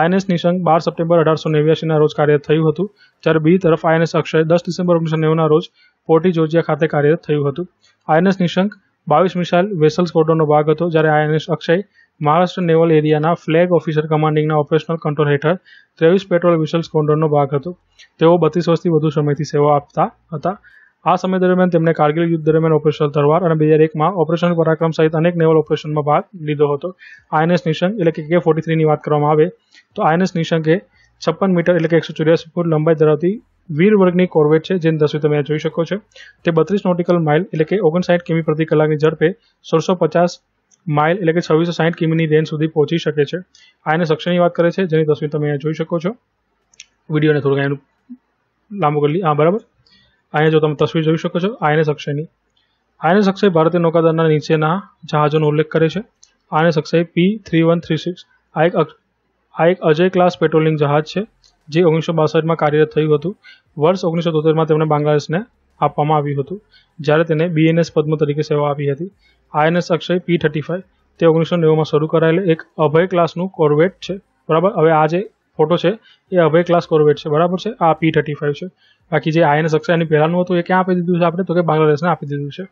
આઈએનએસ નિશંક બાર સપ્ટેમ્બર અઢારસો નેવ્યાસીના રોજ કાર્ય થયું હતું જ્યારે બી તરફ આઈએનએસ અક્ષય દસ ડિસેમ્બર ઓગણીસો નેવુંના રોજ પોર્ટી જોર્જિયા ખાતે કાર્ય થયું હતું આઈએનએસ નિશંક બાવીસ મિસાઇલ વેસલ સ્કોડ્રનનો ભાગ હતો જ્યારે આઈએનએસ અક્ષય મહારાષ્ટ્ર નેવલ એરિયાના ફ્લેગ ઓફિસર કમાન્ડિંગના ઓપરેશનલ કંટ્રોલ હેઠળ ત્રેવીસ પેટ્રોલ વિસલ સ્કોડ્રનનો ભાગ હતો તેઓ બત્રીસ વર્ષથી વધુ સમયથી સેવા આપતા હતા આ સમય દરમિયાન તેમણે કારગિલ યુદ્ધ દરમિયાન ઓપરેશન તલવાર અને બે હજાર એકમાં ઓપરેશન પરાક્રમ સહિત અનેક નેવલ ઓપરેશનમાં ભાગ લીધો હતો આઈએનએસ નિશંક એટલે કે કે ફોર્ટી થ્રીની વાત કરવામાં આવે તો આઈએનએસ નિશંકે છપ્પન મીટર એટલે કે એકસો ચોર્યાસી ફૂટ લંબાઈ ધરાવતી વીર વર્ગની કોર્વેટ છે જેની તસવીર તમે જોઈ શકો છો તે બત્રીસ નોટિકલ માઇલ એટલે કે ઓગણસાઠ કિમી પ્રતિ કલાકની ઝડપે સોળસો પચાસ માઇલ એટલે કે છવ્વીસો સાઠ કિમીની રેન્જ સુધી પહોંચી શકે છે આને સક્ષમની વાત કરે છે જેની તસવીર તમે અહીંયા જોઈ શકો છો વિડીયોને થોડું એનું લાંબુ કરી હા બરાબર અહીંયા જો તમે તસવીર જોઈ શકો છો આઈએનએસ અક્ષયની આઈએનએસ અક્ષય ભારતીય નૌકાદળના નીચેના જહાજોનો ઉલ્લેખ કરે છે INS Akshay P three one three six આ એક આ એક અજય ક્લાસ પેટ્રોલિંગ જહાજ છે જે ઓગણીસો બાસઠમાં કાર્યરત થયું હતું વર્ષ ઓગણીસો તોતેરમાં તેમણે બાંગ્લાદેશને આપવામાં આવ્યું હતું જ્યારે તેને બીએનએસ પદ્મ તરીકે સેવા આપી હતી INS Akshay P thirty five તે ઓગણીસો નેવુંમાં શરૂ કરાયેલ એક અભય ક્લાસનું કોર્વેટ છે બરાબર હવે આ જે ફોટો છે એ અભય ક્લાસ કોર્વેટ છે બરાબર છે આ પી થર્ટી ફાઇવ છે બાકી જે આઈએનએસ અક્ષર એની પહેલાંનું હતું એ ક્યાં આપી દીધું છે આપણે તો કે બાંગ્લાદેશને આપી દીધું છે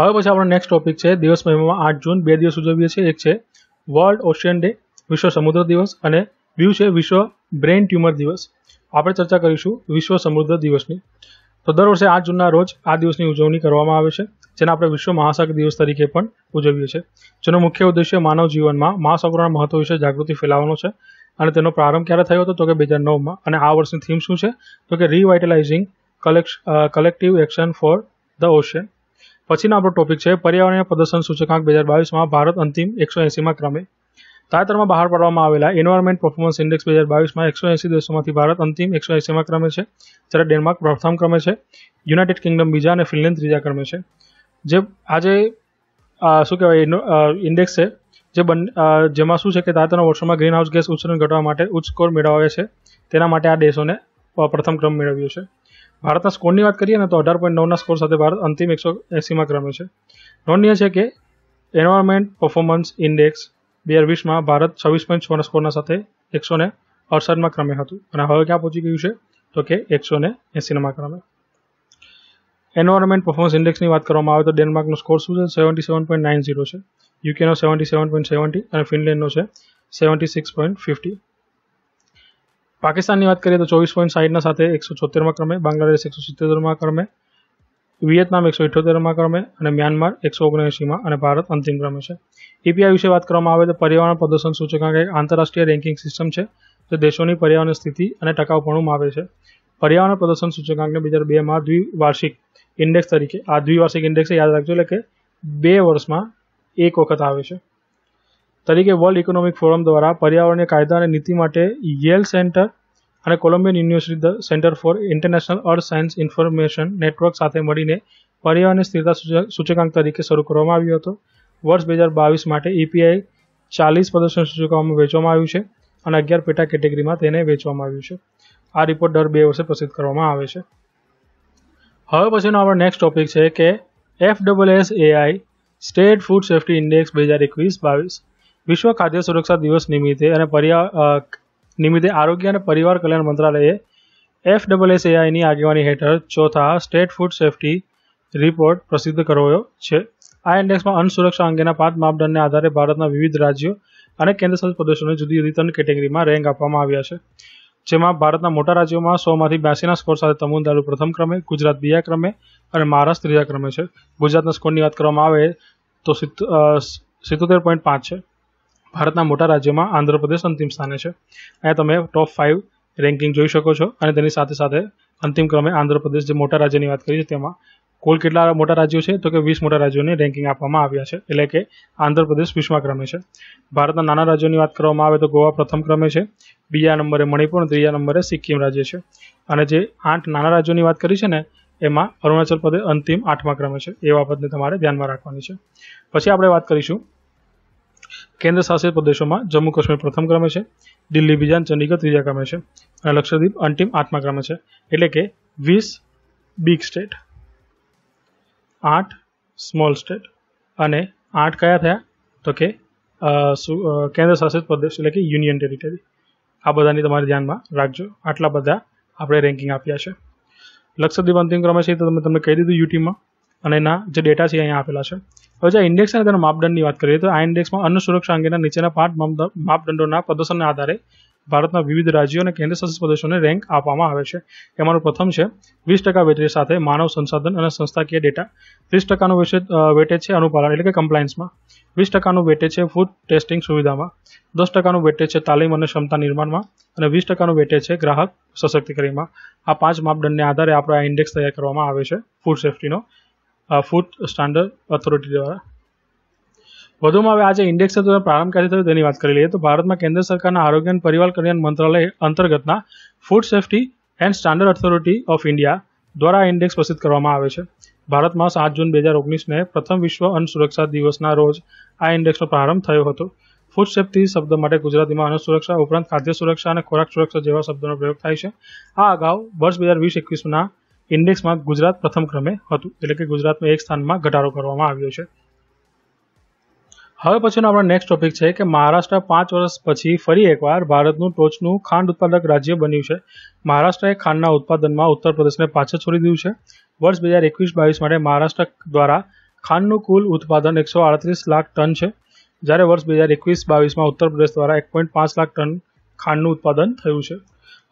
હવે પછી આપણો નેક્સ્ટ ટોપિક છે દિવસ મહિમામાં આઠ જૂન બે દિવસ ઉજવીએ છીએ એક છે વર્લ્ડ ઓશિયન ડે વિશ્વ સમુદ્ર દિવસ અને બીજું છે વિશ્વ બ્રેન ટ્યુમર દિવસ આપણે ચર્ચા કરીશું વિશ્વ સમુદ્ર દિવસની તો દર વર્ષે આઠ જૂનના રોજ આ દિવસની ઉજવણી કરવામાં આવે છે જેને આપણે વિશ્વ મહાસાગર દિવસ તરીકે પણ ઉજવીએ છીએ જેનો મુખ્ય ઉદ્દેશ્ય માનવ જીવનમાં મહાસાગરોના મહત્વ વિશે જાગૃતિ ફેલાવવાનો છે અને તેનો પ્રારંભ ક્યારે થયો હતો તો કે બે હજાર નવમાં અને આ વર્ષની થીમ શું છે તો કે revitalising collective action for the ocean પછીનો આપણો ટોપિક છે પર્યાવરણીય પ્રદર્શન સૂચકાંક બે હજાર બાવીસમાં ભારત અંતિમ એકસો એંસીમાં ક્રમે તાજેતરમાં બહાર પાડવામાં આવેલા એન્વાયરમેન્ટ પર્ફોર્મન્સ ઇન્ડેક્સ બે હજાર બાવીસમાં એકસો એંસી દેશોમાંથી ભારત અંતિમ એકસો એંસીમાં ક્રમે છે જ્યારે ડેનમાર્ક પ્રથમ ક્રમે છે યુનાઇટેડ કિંગડમ બીજા અને ફિનલેન્ડ ત્રીજા ક્રમે છે જે આજે શું કહેવાય ઇન્ડેક્સ છે જે બંને જેમાં શું છે કે તાજેતરના વર્ષોમાં ગ્રીનહાઉસ ગેસ ઉત્સર્જન ઘટવા માટે ઉચ્ચ સ્કોર મેળવ્યા છે તેના માટે આ દેશોને પ્રથમ ક્રમ મેળવ્યો છે ભારતના સ્કોરની વાત કરીએ ને તો અઢાર પોઈન્ટ નવના સ્કોર સાથે ભારત અંતિમ એકસો એસીમાં ક્રમે છે નોંધનીય છે કે એન્વાયરમેન્ટ પરફોર્મન્સ ઇન્ડેક્સ બે હજાર વીસમાં ભારત છવ્વીસ પોઈન્ટ છના સ્કોરના સાથે એકસો ને અડસઠમાં ક્રમે હતું અને હવે ક્યાં પહોંચી ગયું છે તો કે એકસો ને એંસીમાં ક્રમે એન્વાયરમેન્ટ પરફોર્મન્સ ઇન્ડેક્સની વાત કરવામાં આવે તો ડેનમાર્કનો સ્કોર શું છે seventy seven point nine zero છે યુકેનો સેવન્ટી સેવન પોઈન્ટ સેવન્ટી અને ફિનલેન્ડનો છે સેવન્ટી સિક્સ પોઈન્ટ ફિફ્ટી પાકિસ્તાનની વાત કરીએ તો ચોવીસ પોઈન્ટ સાઠના સાથે એકસો છોતેરમાં ક્રમે બાંગ્લાદેશ એકસો સિત્તેરમાં ક્રમે વિયેતનામ એકસો ઇઠ્યોતેરમાં ક્રમે અને મ્યાનમાર એકસો ઓગણએંશીમાં અને ભારત અંતિમ ક્રમે છે ઈપીઆઈ e વિશે વાત કરવામાં આવે તો પર્યાવરણ પ્રદર્શન સૂચકાંક એક આંતરરાષ્ટ્રીય રેન્કિંગ સિસ્ટમ છે જે દેશોની પર્યાવરણ સ્થિતિ અને ટકાઉપણું આવે છે પર્યાવરણ પ્રદર્શન સૂચકાંકને બે હજાર બેમાં દ્વિવાર્ષિક ઇન્ડેક્સ તરીકે આ દ્વિવાર્ષિક ઇન્ડેક્સ યાદ રાખજો એટલે કે બે વર્ષમાં એક વખત આવે છે તરીકે વર્લ્ડ ઇકોનોમિક ફોરમ દ્વારા પર્યાવરણીય કાયદા અને નીતિ માટે યેલ સેન્ટર અને Columbian university centre for international earth science information network સાથે મળીને પર્યાવરણની સ્થિરતા સૂચકાંક તરીકે શરૂ કરવામાં આવ્યો હતો વર્ષ બે હજાર બાવીસ માટે ઈપીઆઈ e ચાલીસ પ્રદર્શન સૂચકાંકમાં વેચવામાં આવ્યું છે અને અગિયાર પેટા કેટેગરીમાં તેને વેચવામાં આવ્યું છે આ રિપોર્ટ દર બે વર્ષે પ્રસિદ્ધ કરવામાં આવે છે હવે પછીનો આપણો નેક્સ્ટ ટોપિક છે કે F W S A I state food safety index બે હજાર એકવીસ બાવીસ વિશ્વ ખાદ્ય સુરક્ષા દિવસ નિમિત્તે અને પર્યા નિમિત્તે આરોગ્ય અને પરિવાર કલ્યાણ મંત્રાલયે એફ ડબલએસએઆઈની આગેવાની હેઠળ ચોથા સ્ટેટ ફૂડ સેફ્ટી રિપોર્ટ પ્રસિદ્ધ કરાયો છે આ ઇન્ડેક્સમાં અન્ન સુરક્ષા અંગેના પાંચ માપદંડને આધારે ભારતના વિવિધ રાજ્યો અને કેન્દ્રશાસિત પ્રદેશોને જુદી જુદી ત્રણ કેટેગરીમાં રેન્ક આપવામાં આવ્યા છે જેમાં ભારતના મોટા રાજ્યોમાં સોમાંથી બ્યાસીના સ્કોર સાથે તમિલનાડુ પ્રથમ ક્રમે ગુજરાત બીજા ક્રમે અને મહારાષ્ટ્ર ત્રીજા ક્રમે છે ગુજરાતના સ્કોરની વાત કરવામાં આવે તો સિત્તોતેર પોઈન્ટ પાંચ છે ભારતના મોટા રાજ્યોમાં આંધ્રપ્રદેશ અંતિમ સ્થાને છે અહીંયા તમે ટોપ ફાઇવ રેન્કિંગ જોઈ શકો છો અને તેની સાથે સાથે અંતિમ ક્રમે આંધ્રપ્રદેશ જે મોટા રાજ્યની વાત કરી છે તેમાં કુલ કેટલા મોટા રાજ્યો છે તો કે વીસ મોટા રાજ્યોને રેન્કિંગ આપવામાં આવ્યા છે એટલે કે આંધ્રપ્રદેશ વીસમા ક્રમે છે ભારતના નાના રાજ્યોની વાત કરવામાં આવે તો ગોવા પ્રથમ ક્રમે છે બીજા નંબરે મણિપુર ત્રીજા નંબરે સિક્કિમ રાજ્ય છે અને જે આઠ નાના રાજ્યોની વાત કરી છે ને એમાં અરુણાચલ પ્રદેશ અંતિમ આઠમા ક્રમે છે એ બાબતને તમારે ધ્યાનમાં રાખવાની છે પછી આપણે વાત કરીશું કેન્દ્ર શાસિત પ્રદેશોમાં જમ્મુ કાશ્મીર પ્રથમ ક્રમે છે દિલ્હી બીજા ચંડીગઢ ત્રીજા ક્રમે છે અને લક્ષદ્વીપ અંતિમ આઠમા ક્રમે છે એટલે કે વીસ બિગ સ્ટેટ આઠ સ્મોલ સ્ટેટ અને આઠ કયા થયા તો કે કેન્દ્ર શાસિત પ્રદેશ એટલે કે યુનિયન ટેરિટરી આ બધાની તમારે ધ્યાનમાં રાખજો આટલા બધા આપણે રેન્કિંગ આપ્યા છે લક્ષદ્વીપ અંતિમ ક્રમે છે તો તમે તમને કહી દીધું યુટીમાં અને એના જે ડેટા છે અહીંયા આપેલા છે હવે જે ઇન્ડેક્સ અને તેના માપદંડની વાત કરીએ તો આ ઇન્ડેક્સમાં અન્ન સુરક્ષા અંગેના નીચેના પાંચ માપદંડોના પ્રદર્શનના આધારે ભારતના વિવિધ રાજ્યો અને કેન્દ્રશાસિત પ્રદેશોને રેન્ક આપવામાં આવે છે એમાંનું પ્રથમ છે વીસ ટકા વેટેજ સાથે માનવ સંસાધન અને સંસ્થાકીય ડેટા ત્રીસ ટકાનું વેટેજ છે અનુપાલન એટલે કે કમ્પ્લાયન્સમાં વીસ ટકાનું વેટેજ છે ફૂડ ટેસ્ટિંગ સુવિધામાં દસ ટકાનું વેટેજ છે તાલીમ અને ક્ષમતા નિર્માણમાં અને વીસ ટકાનું વેટેજ છે ગ્રાહક સશક્તિકરણમાં આ પાંચ માપદંડને આધારે આપણો આ ઇન્ડેક્સ તૈયાર કરવામાં આવે છે ફૂડ સેફ્ટીનો ફૂડ સ્ટાન્ડર્ડ ઓથોરિટી દ્વારા વધુમાં હવે આજે ઇન્ડેક્સ દ્વારા પ્રારંભ ક્યારે થયો તેની વાત કરી લઈએ તો ભારતમાં કેન્દ્ર સરકારના આરોગ્ય અને પરિવાર કલ્યાણ મંત્રાલય અંતર્ગતના food safety and standard authority of India દ્વારા ઇન્ડેક્સ પ્રસિદ્ધ કરવામાં આવે છે ભારતમાં સાત જૂન બે હજાર ઓગણીસને પ્રથમ વિશ્વ અન્ન સુરક્ષા દિવસના રોજ આ ઇન્ડેક્સનો પ્રારંભ થયો હતો ફૂડ સેફ્ટી શબ્દ માટે ગુજરાતીમાં અન્ન સુરક્ષા ઉપરાંત ખાદ્ય સુરક્ષા અને ખોરાક સુરક્ષા જેવા શબ્દોનો પ્રયોગ થાય છે આ અગાઉ વર્ષ બે હજાર વીસ એકવીસના ઇન્ડેક્સમાં ગુજરાત પ્રથમ ક્રમે હતું એટલે કે ગુજરાતમાં એક સ્થાનમાં ઘટાડો કરવામાં આવ્યો છે હવે પછીનો આપણો નેક્સ્ટ ટોપિક છે કે મહારાષ્ટ્ર પાંચ વર્ષ પછી ફરી એકવાર ભારતનું ટોચનું ખાંડ ઉત્પાદક રાજ્ય બન્યું છે મહારાષ્ટ્રએ ખાંડના ઉત્પાદનમાં ઉત્તર પ્રદેશને પાછળ છોડી દીધું છે વર્ષ બે હજાર એકવીસ બાવીસ માટે મહારાષ્ટ્ર દ્વારા ખાંડનું કુલ ઉત્પાદન એકસો આડત્રીસ લાખ ટન છે જ્યારે વર્ષ બે હજાર એકવીસ બાવીસમાં ઉત્તર પ્રદેશ દ્વારા એક પોઈન્ટ પાંચ લાખ ટન ખાંડનું ઉત્પાદન થયું છે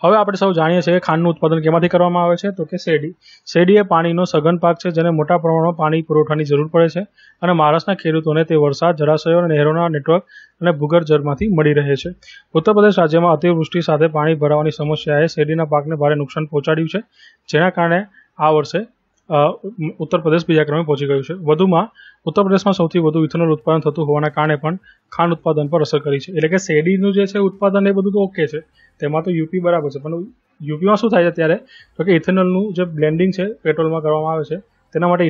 હવે આપણે સૌ જાણીએ છીએ કે ખાંડનું ઉત્પાદન કેમાંથી કરવામાં આવે છે તો કે શેરડી શેરડી એ પાણીનો સઘન પાક છે જેને મોટા પ્રમાણમાં પાણી પુરવઠાની જરૂર પડે છે અને મહારાષ્ટ્રના ખેડૂતોને તે વરસાદ જળાશયો અને નહેરોના નેટવર્ક અને ભૂગર્ભ જળમાંથી મળી રહે છે ઉત્તર પ્રદેશ રાજ્યમાં અતિવૃષ્ટિ સાથે પાણી ભરાવાની સમસ્યાએ શેરડીના પાકને ભારે નુકસાન પહોંચાડ્યું છે જેના કારણે આ વર્ષે ઉત્તર પ્રદેશ બીજા ક્રમે પહોંચી ગયું છે વધુમાં ઉત્તર પ્રદેશમાં સૌથી વધુ ઇથેનોલ ઉત્પાદન થતું હોવાના કારણે પણ ખાંડ ઉત્પાદન પર અસર કરી છે એટલે કે શેરડીનું જે છે ઉત્પાદન એ બધું તો ઓકે છે તેમાં તો યુપી બરાબર છે પણ યુપીમાં શું થાય છે ત્યારે તો કે ઇથેનોલનું જે બ્લેન્ડિંગ છે પેટ્રોલમાં કરવામાં આવે છે તેના માટે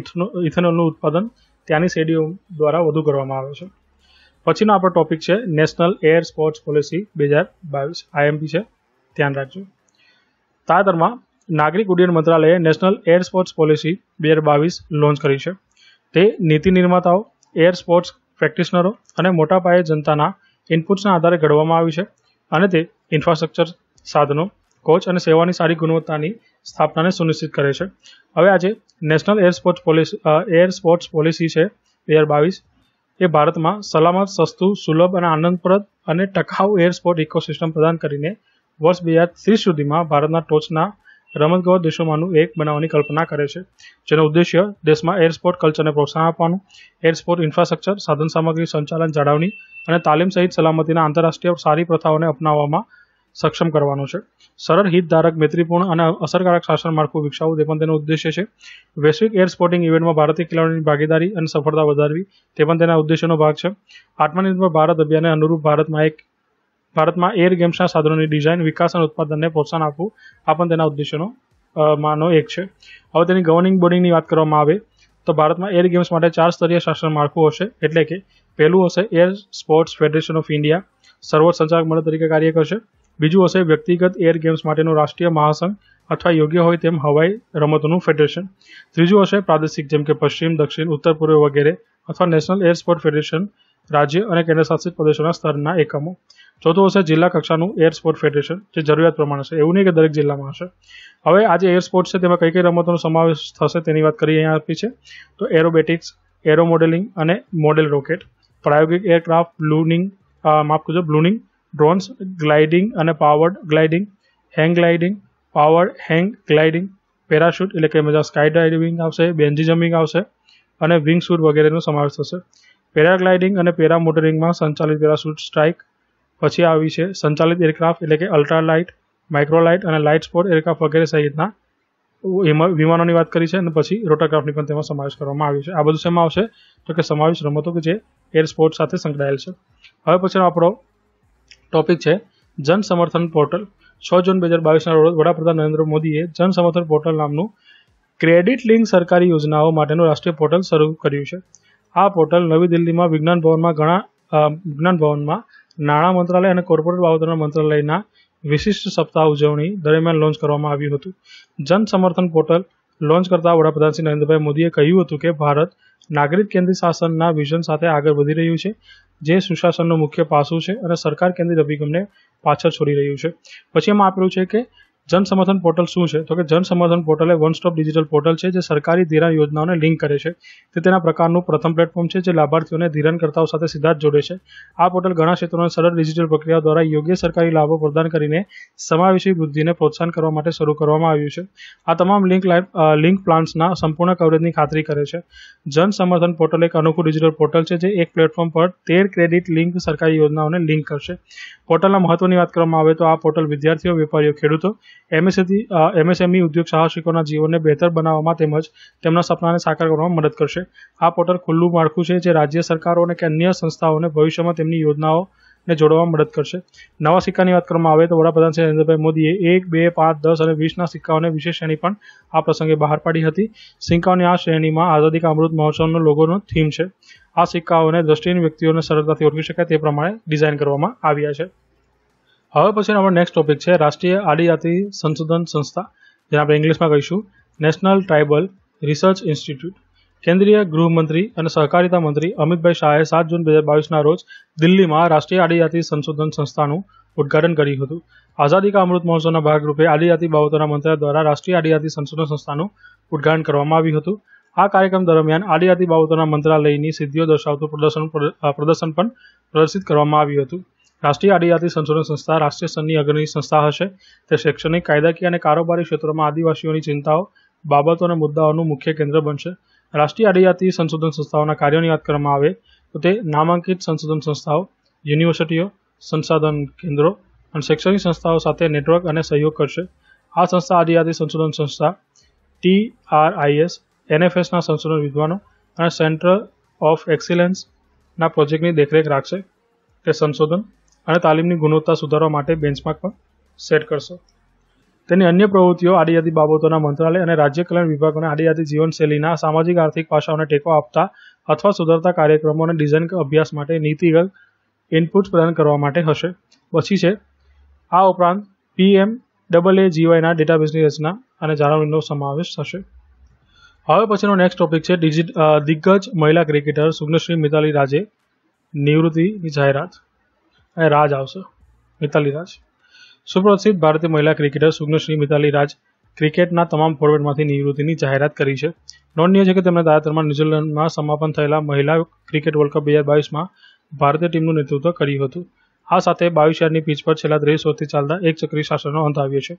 ઇથેનોલનું ઉત્પાદન ત્યાંની શેરીઓ દ્વારા વધુ કરવામાં આવે છે પછીનો આપણો ટોપિક છે નેશનલ એર સ્પોર્ટ્સ પોલિસી બે હજાર બાવીસ આઈએમપી છે ધ્યાન રાખજો તાજેતરમાં નાગરિક ઉડ્ડયન મંત્રાલયે નેશનલ એર સ્પોર્ટ્સ પોલિસી બે હજાર બાવીસ લોન્ચ કરી છે તે નીતિ નિર્માતાઓ એર સ્પોર્ટ્સ પ્રેક્ટિશનરો અને મોટા પાયે જનતાના ઇનપુટ્સના આધારે ઘડવામાં આવી છે અને તે ઇન્ફ્રાસ્ટ્રક્ચર સાધનો કોચ અને સેવાની સારી ગુણવત્તાની સ્થાપનાને સુનિશ્ચિત કરે છે હવે આજે national air sports policy air sports policy છે બે હજાર બાવીસ એ ભારતમાં સલામત સસ્તું સુલભ અને આનંદપ્રદ અને ટકાઉ એર સ્પોર્ટ ઇકોસિસ્ટમ પ્રદાન કરીને વર્ષ બે હજાર ત્રીસ સુધીમાં ભારતના ટોચના રમતગમત દેશોમાંનું એક બનાવવાની કલ્પના કરે છે જેનો ઉદ્દેશ્ય દેશમાં એર સ્પોર્ટ કલ્ચરને પ્રોત્સાહન આપવાનું એર સ્પોર્ટ ઇન્ફ્રાસ્ટ્રક્ચર સાધન સામગ્રી સંચાલન જાળવણી અને તાલીમ સહિત સલામતીના આંતરરાષ્ટ્રીય સારી પ્રથાઓને અપનાવવામાં સક્ષમ કરવાનો છે સરળ હિતધારક મૈત્રીપૂર્ણ અને અસરકારક શાસન માળખું વિકસાવવું તે પણ તેનો ઉદ્દેશ્ય છે વૈશ્વિક એર સ્પોર્ટિંગ ઇવેન્ટમાં ભારતીય ખેલાડીઓની ભાગીદારી અને સફળતા વધારવી તે પણ તેના ઉદ્દેશ્યનો ભાગ છે આત્મનિર્ભર ભારત અભિયાનને અનુરૂપ ભારતમાં એક ભારતમાં એર ગેમ્સના સાધનોની ડિઝાઇન વિકાસ અને ઉત્પાદનને પ્રોત્સાહન આપવું આ પણ તેના ઉદ્દેશોનો માંનો એક છે હવે તેની ગવર્નિંગ બોડીની વાત કરવામાં આવે તો ભારતમાં એર ગેમ્સ માટે ચાર સ્તરીય શાસન માળખું હશે એટલે કે પહેલું હશે air sports federation of India સર્વોચ્ચ સંચાલક મંડળ તરીકે કાર્ય કરશે બીજું હશે વ્યક્તિગત એર ગેમ્સ માટેનું રાષ્ટ્રીય મહાસંઘ અથવા યોગ્ય હોય તેમ હવાઈ રમતોનું ફેડરેશન ત્રીજું હશે પ્રાદેશિક જેમ કે પશ્ચિમ દક્ષિણ ઉત્તર પૂર્વ વગેરે અથવા નેશનલ એર સ્પોર્ટ ફેડરેશન રાજ્ય અને કેન્દ્રશાસિત પ્રદેશોના સ્તરના એકમો ચોથું હશે જિલ્લા કક્ષાનું એર સ્પોર્ટ ફેડરેશન જે જરૂરિયાત પ્રમાણે છે એવું નહીં કે દરેક જિલ્લામાં હશે હવે આ જે એર સ્પોર્ટ છે તેમાં કઈ કઈ રમતોનો સમાવેશ થશે તેની વાત કરી અહીંયા આપી છે તો એરોબેટિક્સ એરો મોડેલિંગ અને મોડેલ રોકેટ પ્રાયોગિક એરક્રાફ્ટ બ્લુનિંગ માફ કરજો બ્લુનિંગ ડ્રોન્સ ગ્લાઇડિંગ અને powered gliding hang gliding powered hang gliding parachute એટલે કે બધા સ્કાય ડ્રાઇવિંગ આવશે બેન્જી જમ્પિંગ આવશે અને વિંગ શૂટ વગેરેનો સમાવેશ થશે પેરાગ્લાઇડિંગ અને પેરા મોટરિંગમાં સંચાલિત પેરાશૂટ સ્ટ્રાઇક પછી આવી છે સંચાલિત એરક્રાફ્ટ એટલે કે અલ્ટ્રાલાઇટ માઇક્રોલાઇટ અને લાઇટ સ્પોર્ટ એરક્રાફ્ટ વગેરે સહિતના વિમાનોની વાત કરી છે અને પછી રોટોક્રાફ્ટની પણ તેમાં સમાવેશ કરવામાં આવ્યો છે આ બધું શેમાં આવશે તો કે સમાવેશ રમતો કે જે એર સ્પોર્ટ સાથે સંકળાયેલ છે હવે પછીનો આપણો ટોપિક છે જન સમર્થન પોર્ટલ છ જૂન બે હજાર બાવીસના રોજ વડાપ્રધાન નરેન્દ્ર મોદીએ જન સમર્થન પોર્ટલ નામનું ક્રેડિટ લિંક સરકારી યોજનાઓ માટેનું રાષ્ટ્રીય પોર્ટલ શરૂ કર્યું છે આ પોર્ટલ નવી દિલ્હીમાં વિજ્ઞાન ભવનમાં ઘણા વિજ્ઞાન ભવનમાં નાણાં મંત્રાલય અને કોર્પોરેટ બાબતોના મંત્રાલયના વિશિષ્ટ સપ્તાહ ઉજવણી દરમિયાન લોન્ચ કરવામાં આવ્યું હતું જન સમર્થન પોર્ટલ લોન્ચ કરતા વડાપ્રધાન શ્રી નરેન્દ્રભાઈ મોદીએ કહ્યું હતું કે ભારત નાગરિક કેન્દ્રિત શાસનના વિઝન સાથે આગળ વધી રહ્યું છે જે સુશાસનનું મુખ્ય પાસું છે અને સરકાર કેન્દ્રિત અભિગમને પાછળ છોડી રહ્યું છે પછી એમાં આપેલું છે કે જનસમર્થન પોર્ટલ શું છે તો કે જનસમર્થન સમર્થન પોર્ટલ એ વન ડિજિટલ પોર્ટલ છે જે સરકારી ધિરાણ યોજનાઓને લિંક કરે છે તે તેના પ્રકારનું પ્રથમ પ્લેટફોર્મ છે જે લાભાર્થીઓને ધિરાણકર્તાઓ સાથે સીધા જ જોડે છે આ પોર્ટલ ઘણા ક્ષેત્રોને સરળ ડિજિટલ પ્રક્રિયા દ્વારા યોગ્ય સરકારી લાભો પ્રદાન કરીને સમાવેશી વૃદ્ધિને પ્રોત્સાહન કરવા માટે શરૂ કરવામાં આવ્યું છે આ તમામ લિંક લિંક પ્લાન્સના સંપૂર્ણ કવરેજની ખાતરી કરે છે જન સમર્થન પોર્ટલ એક અનોખું ડિજિટલ પોર્ટલ છે જે એક પ્લેટફોર્મ પર તેર ક્રેડિટ લિંક સરકારી યોજનાઓને લિંક કરશે પોર્ટલના મહત્વની વાત કરવામાં આવે તો આ પોર્ટલ વિદ્યાર્થીઓ વેપારીઓ ખેડૂતો એમએસએથી એમએસએમઈ ઉદ્યોગ સાહસિકોના જીવનને બહેતર બનાવવામાં તેમજ તેમના સપનાને સાકાર કરવામાં મદદ કરશે આ પોર્ટલ ખુલ્લું માળખું છે જે રાજ્ય સરકારો અને અન્ય સંસ્થાઓને ભવિષ્યમાં તેમની યોજનાઓ ને જોડવામાં મદદ કરશે નવા સિક્કાની વાત કરવામાં આવે તો વડાપ્રધાન શ્રી નરેન્દ્રભાઈ મોદીએ એક બે પાંચ દસ અને વીસના સિક્કાઓને વિશેષ શ્રેણી પણ આ પ્રસંગે બહાર પાડી હતી સિક્કાઓની આ શ્રેણીમાં આઝાદી કા અમૃત મહોત્સવનો લોગોનો થીમ છે આ સિક્કાઓને દ્રષ્ટિહીન વ્યક્તિઓને સરળતાથી ઓળખી શકાય તે પ્રમાણે ડિઝાઇન કરવામાં આવ્યા છે હવે પછી આપણો નેક્સ્ટ ટોપિક છે રાષ્ટ્રીય આદિજાતિ સંશોધન સંસ્થા જેને આપણે ઇંગ્લિશમાં કહીશું નેશનલ ટ્રાઇબલ રિસર્ચ ઇન્સ્ટિટ્યૂટ કેન્દ્રીય ગૃહમંત્રી અને સહકારિતા મંત્રી અમિતભાઈ શાહે સાત જૂન બે હજાર બાવીસના રોજ દિલ્હીમાં રાષ્ટ્રીય આદિજાતિ સંશોધન સંસ્થાનું ઉદ્ઘાટન કર્યું હતું આઝાદી કા અમૃત મહોત્સવના ભાગરૂપે આદિજાતિ બાબતોના મંત્રાલય દ્વારા રાષ્ટ્રીય આદિજાતિ સંશોધન સંસ્થાનું ઉદ્ઘાટન કરવામાં આવ્યું હતું આ કાર્યક્રમ દરમિયાન આદિજાતિ બાબતોના મંત્રાલયની સિદ્ધિઓ દર્શાવતું પ્રદર્શન પ્રદર્શન પણ પ્રદર્શિત કરવામાં આવ્યું હતું રાષ્ટ્રીય આદિજાતિ સંશોધન સંસ્થા રાષ્ટ્રીય સ્તરની અગ્રણી સંસ્થા હશે તે શૈક્ષણિક કાયદાકીય અને કારોબારી ક્ષેત્રોમાં આદિવાસીઓની ચિંતાઓ બાબતો અને મુદ્દાઓનું મુખ્ય કેન્દ્ર બનશે રાષ્ટ્રીય આદિજાતિ સંશોધન સંસ્થાઓના કાર્યોની વાત કરવામાં આવે તો તે નામાંકિત સંશોધન સંસ્થાઓ યુનિવર્સિટીઓ સંસાધન કેન્દ્રો અને શૈક્ષણિક સંસ્થાઓ સાથે નેટવર્ક અને સહયોગ કરશે આ સંસ્થા આદિજાતિ સંશોધન સંસ્થા ટી આર આઈએસ એનએફએસના સંશોધન વિદ્વાનો અને સેન્ટર ઓફ એક્સિલન્સના પ્રોજેક્ટની દેખરેખ રાખશે તે સંશોધન અને તાલીમની ગુણવત્તા સુધારવા માટે બેન્ચમાર્ક પણ સેટ કરશે તેની અન્ય પ્રવૃત્તિઓ આદિજાતિ બાબતોના મંત્રાલય અને રાજ્ય કલ્યાણ વિભાગોને આદિજાતિ જીવનશૈલીના સામાજિક આર્થિક પાસાઓને ટેકો આપતા અથવા સુધારતા કાર્યક્રમો અને ડિઝાઇન અભ્યાસ માટે નીતિગત ઇનપુટ્સ પ્રદાન કરવા માટે હશે પછી છે આ ઉપરાંત પીએમ ડબલ એ જીવાયના ડેટાબેઝની રચના અને જાળવણીનો સમાવેશ થશે હવે પછીનો નેક્સ્ટ ટોપિક છે દિગ્ગજ મહિલા ક્રિકેટર સુગ્નશ્રી મિતાલી રાજે નિવૃત્તિની જાહેરાત અને રાજ આવશે મિતાલી રાજ સુપ્રસિદ્ધ ભારતીય મહિલા ક્રિકેટર સુગ્નશ્રી મિતાલી રાજ ક્રિકેટના તમામ ફોર્મેટમાંથી નિવૃત્તિની જાહેરાત કરી છે નોંધનીય છે કે તેમણે તાજેતરમાં ન્યૂઝીલેન્ડમાં સમાપન થયેલા મહિલા ક્રિકેટ વર્લ્ડ કપ બે હજાર બાવીસમાં ભારતીય ટીમનું નેતૃત્વ કર્યું હતું આ સાથે બાવીસ યાર્ડની પીચ પર છેલ્લા ત્રેવીસ વર્ષથી ચાલતા એક ચક્રી શાસનનો અંત આવ્યો છે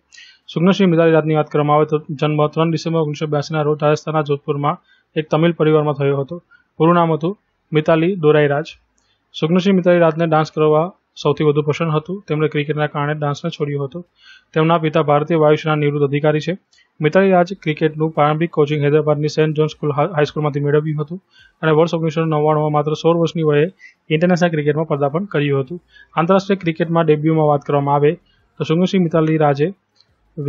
સુગ્નશ્રી મિતાલી રાજની વાત કરવામાં આવે તો જન્મ ત્રણ ડિસેમ્બર ઓગણીસો બ્યાસીના રોજ રાજસ્થાનના જોધપુરમાં એક તમિલ પરિવારમાં થયો હતો પૂરું નામ હતું મિતાલી દોરાઈ રાજ સુગ્નશ્રી મિતાલી રાજને ડાન્સ કરવા સૌથી વધુ પસંદ હતું તેમણે ક્રિકેટના કારણે ડાન્સને છોડ્યું હતું તેમના પિતા ભારતીય વાયુસેના નિવૃત્ત અધિકારી છે મિતાલી રાજ ક્રિકેટનું પ્રારંભિક કોચિંગ હૈદરાબાદની સેન્ટ જોન સ્કૂલ હાઈસ્કૂલમાંથી મેળવ્યું હતું અને વર્ષ ઓગણીસો નવ્વાણુંમાં માત્ર સોળ વર્ષની વયે ઇન્ટરનેશનલ ક્રિકેટમાં પદાર્પણ કર્યું હતું આંતરરાષ્ટ્રીય ક્રિકેટમાં ડેબ્યુમાં વાત કરવામાં આવે તો સુગમસિંહ મિતાલી રાજે